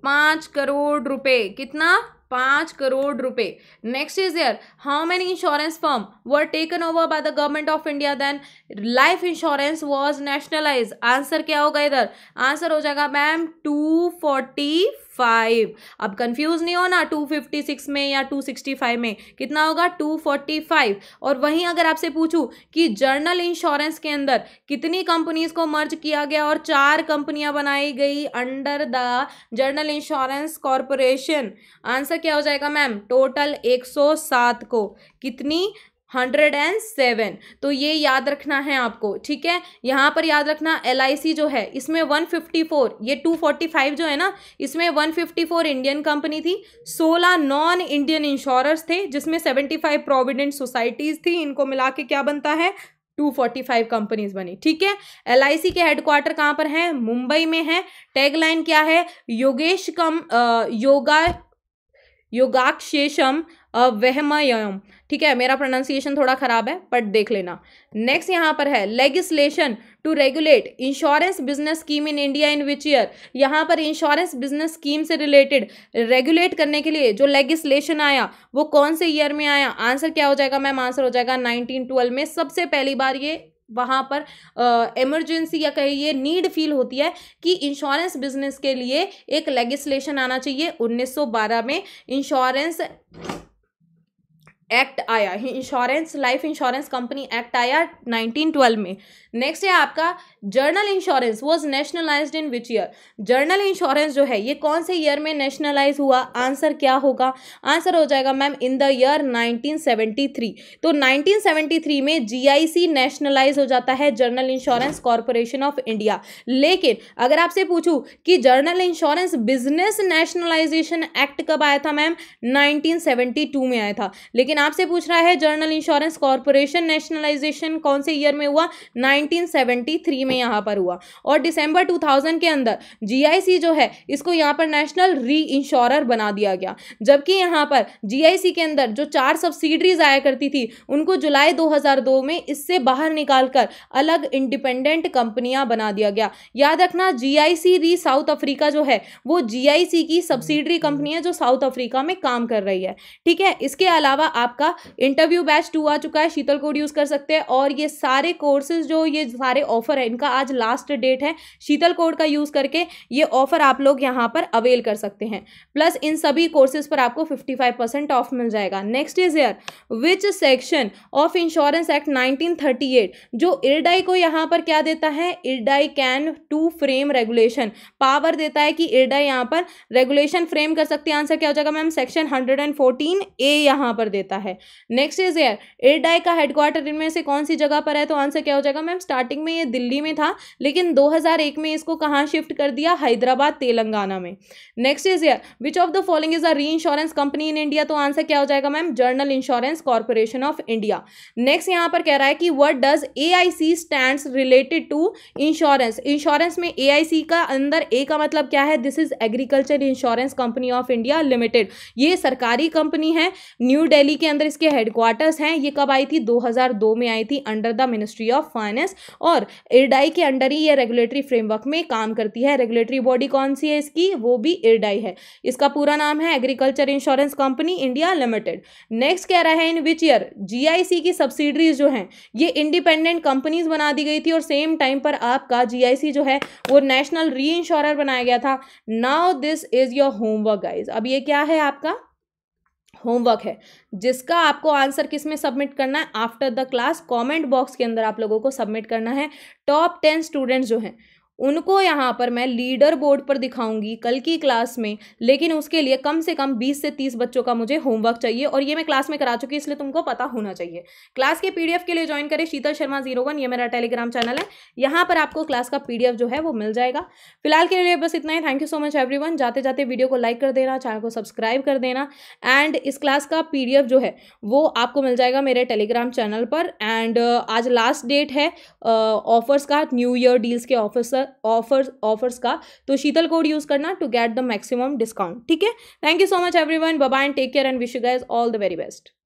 पांच करोड़ रुपए कितना पाँच करोड़ रुपए next is year how many insurance firm were taken over by the government of India then life insurance was nationalise answer क्या होगा इधर आंसर हो जाएगा मैम टू फोर्टी फाइव अब कंफ्यूज नहीं हो ना टू फिफ्टी सिक्स में या टू सिक्सटी फाइव में कितना होगा टू फोर्टी फाइव और वहीं अगर आपसे पूछूं कि जर्नल इंश्योरेंस के अंदर कितनी कंपनीज को मर्ज किया गया और चार कंपनियां बनाई गई under the general insurance corporation answer क्या हो जाएगा मैम टोटल एक सौ सात को कितनी हंड्रेड एंड सेवन तो ये याद रखना है आपको ठीक है यहाँ पर याद रखना एल जो है इसमें वन फिफ्टी फोर ये टू फोर्टी फाइव जो है ना इसमें one fifty four Indian company थी सोलह नॉन इंडियन इंश्योरर्स थे जिसमें सेवेंटी फाइव प्रोविडेंट सोसाइटीज़ थी इनको मिला के क्या बनता है टू फोर्टी फाइव कंपनीज बनी ठीक है एल के हेडक्वार्टर कहाँ पर है मुंबई में है टैगलाइन क्या है योगेश कम आ, योगा योगाक्षेशम वहमयम ठीक है मेरा प्रोनाउंसिएशन थोड़ा ख़राब है बट देख लेना नेक्स्ट यहाँ पर है legislation to regulate insurance business scheme in India in which year यहाँ पर इंश्योरेंस बिजनेस स्कीम से रिलेटेड रेगुलेट करने के लिए जो लेगिस्लेशन आया वो कौन से ईयर में आया आंसर क्या हो जाएगा मैम आंसर हो जाएगा नाइनटीन ट्वेल्व में सबसे पहली बार ये वहाँ पर इमरजेंसी या कहिए नीड फील होती है कि इंश्योरेंस बिजनेस के लिए एक लेगिस्लेशन आना चाहिए 1912 में इंश्योरेंस एक्ट आया insurance life insurance company act आया 1912 में नेक्स्ट है आपका general insurance was nationalise in which year general insurance जो है ये कौन से ईयर में नेशनलाइज हुआ आंसर क्या होगा आंसर हो जाएगा मैम इन द ईयर 1973 तो 1973 में जीआईसी नेशनलाइज हो जाता है general insurance corporation of India लेकिन अगर आपसे पूछूं कि general insurance business nationalisation act कब आया था मैम नाइनटीन में आया था लेकिन आपसे पूछ रहा है जर्नल इंश्योरेंस कॉरपोरेशन नेशनलाइजेशन कौन से ईयर में हुआ नाइनटीन में में यहाँ पर हुआ और दिसंबर 2000 के अंदर जीआईसी जो है इसको यहाँ पर नेशनल री इंश्योरर बना दिया गया जबकि यहाँ पर जीआईसी के अंदर जो चार सब्सिडरीज आया करती थी उनको जुलाई 2002 में इससे बाहर निकालकर अलग इंडिपेंडेंट कंपनियाँ बना दिया गया याद रखना जीआईसी री साउथ अफ्रीका जो है वो जी की सब्सिडरी कंपनी है जो साउथ अफ्रीका में काम कर रही है ठीक है इसके अलावा आपका इंटरव्यू बैच टू आ चुका है शीतल कोड यूज़ कर सकते हैं और ये सारे कोर्सेज जो ये सारे ऑफर है जिनका आज लास्ट डेट है शीतल कोड का यूज़ करके ये ऑफ़र आप लोग यहाँ पर अवेल कर सकते हैं प्लस इन सभी कोर्सेज पर आपको फिफ्टी ऑफ मिल जाएगा next is year which section of insurance act nineteen जो इरडाई को यहाँ पर क्या देता है IRDAI can to frame regulation power देता है कि इरडाई यहाँ पर रेगुलेशन फ्रेम कर सकते हैं आंसर क्या हो जाएगा मैम सेक्शन हंड्रेड ए यहाँ पर देता है नेक्स्ट इज एयर इरडाई का हेडक्वार्टर इनमें से कौन सी जगह पर है तो आंसर क्या हो जाएगा मैम स्टार्टिंग में ये दिल्ली में में था लेकिन 2001 में इसको कहाँ शिफ्ट कर दिया हैदराबाद तेलंगाना में next is year which of the following is a reinsurance company in India तो आंसर क्या हो जाएगा ma'am general insurance corporation of India next यहाँ पर कह रहा है कि what does A I C stand related to insurance insurance में ए आई सी का अंदर ए का मतलब क्या है this is agriculture insurance company of India limited ये सरकारी कंपनी है न्यू डेली के अंदर इसके हेडक्वार्टर्स हैं ये कब आई थी 2002 में आई थी under the ministry of finance और इरडा इरडाई के अंडर ही यह रेगुलेटरी फ्रेमवर्क में काम करती है रेगुलेटरी बॉडी कौन सी है इसकी वो भी इरडाई है इसका पूरा नाम है agriculture insurance company India limited next कह रहा है इन विच ईयर जीआईसी की सब्सिडरीज जो हैं ये इंडिपेंडेंट कंपनीज बना दी गई थी और सेम टाइम पर आपका जी जो है वो नेशनल री बनाया गया था now this is your homework guys अब ये क्या है आपका होमवर्क है जिसका आपको आंसर किस में सबमिट करना है after the class comment box के अंदर आप लोगों को सबमिट करना है टॉप टेन स्टूडेंट्स जो हैं उनको यहाँ पर मैं लीडर बोर्ड पर दिखाऊंगी कल की क्लास में लेकिन उसके लिए कम से कम 20 से 30 बच्चों का मुझे होमवर्क चाहिए और ये मैं क्लास में करा चुकी इसलिए तुमको पता होना चाहिए क्लास के पीडीएफ के लिए ज्वाइन करें शीतल शर्मा जीरो वन ये मेरा टेलीग्राम चैनल है यहाँ पर आपको क्लास का पीडीएफ जो है वो मिल जाएगा फिलहाल के लिए बस इतना ही thank you so much every जाते जाते वीडियो को लाइक कर देना चैनल को सब्सक्राइब कर देना एंड इस क्लास का पी जो है वो आपको मिल जाएगा मेरे टेलीग्राम चैनल पर एंड uh, आज लास्ट डेट है ऑफर्स uh, का न्यू ईयर डील्स के ऑफर्स ऑफर्स ऑफर्स का तो शीतल कोड यूज़ करना to get the maximum discount ठीक है thank you so much everyone bye and take care and wish you guys all the very best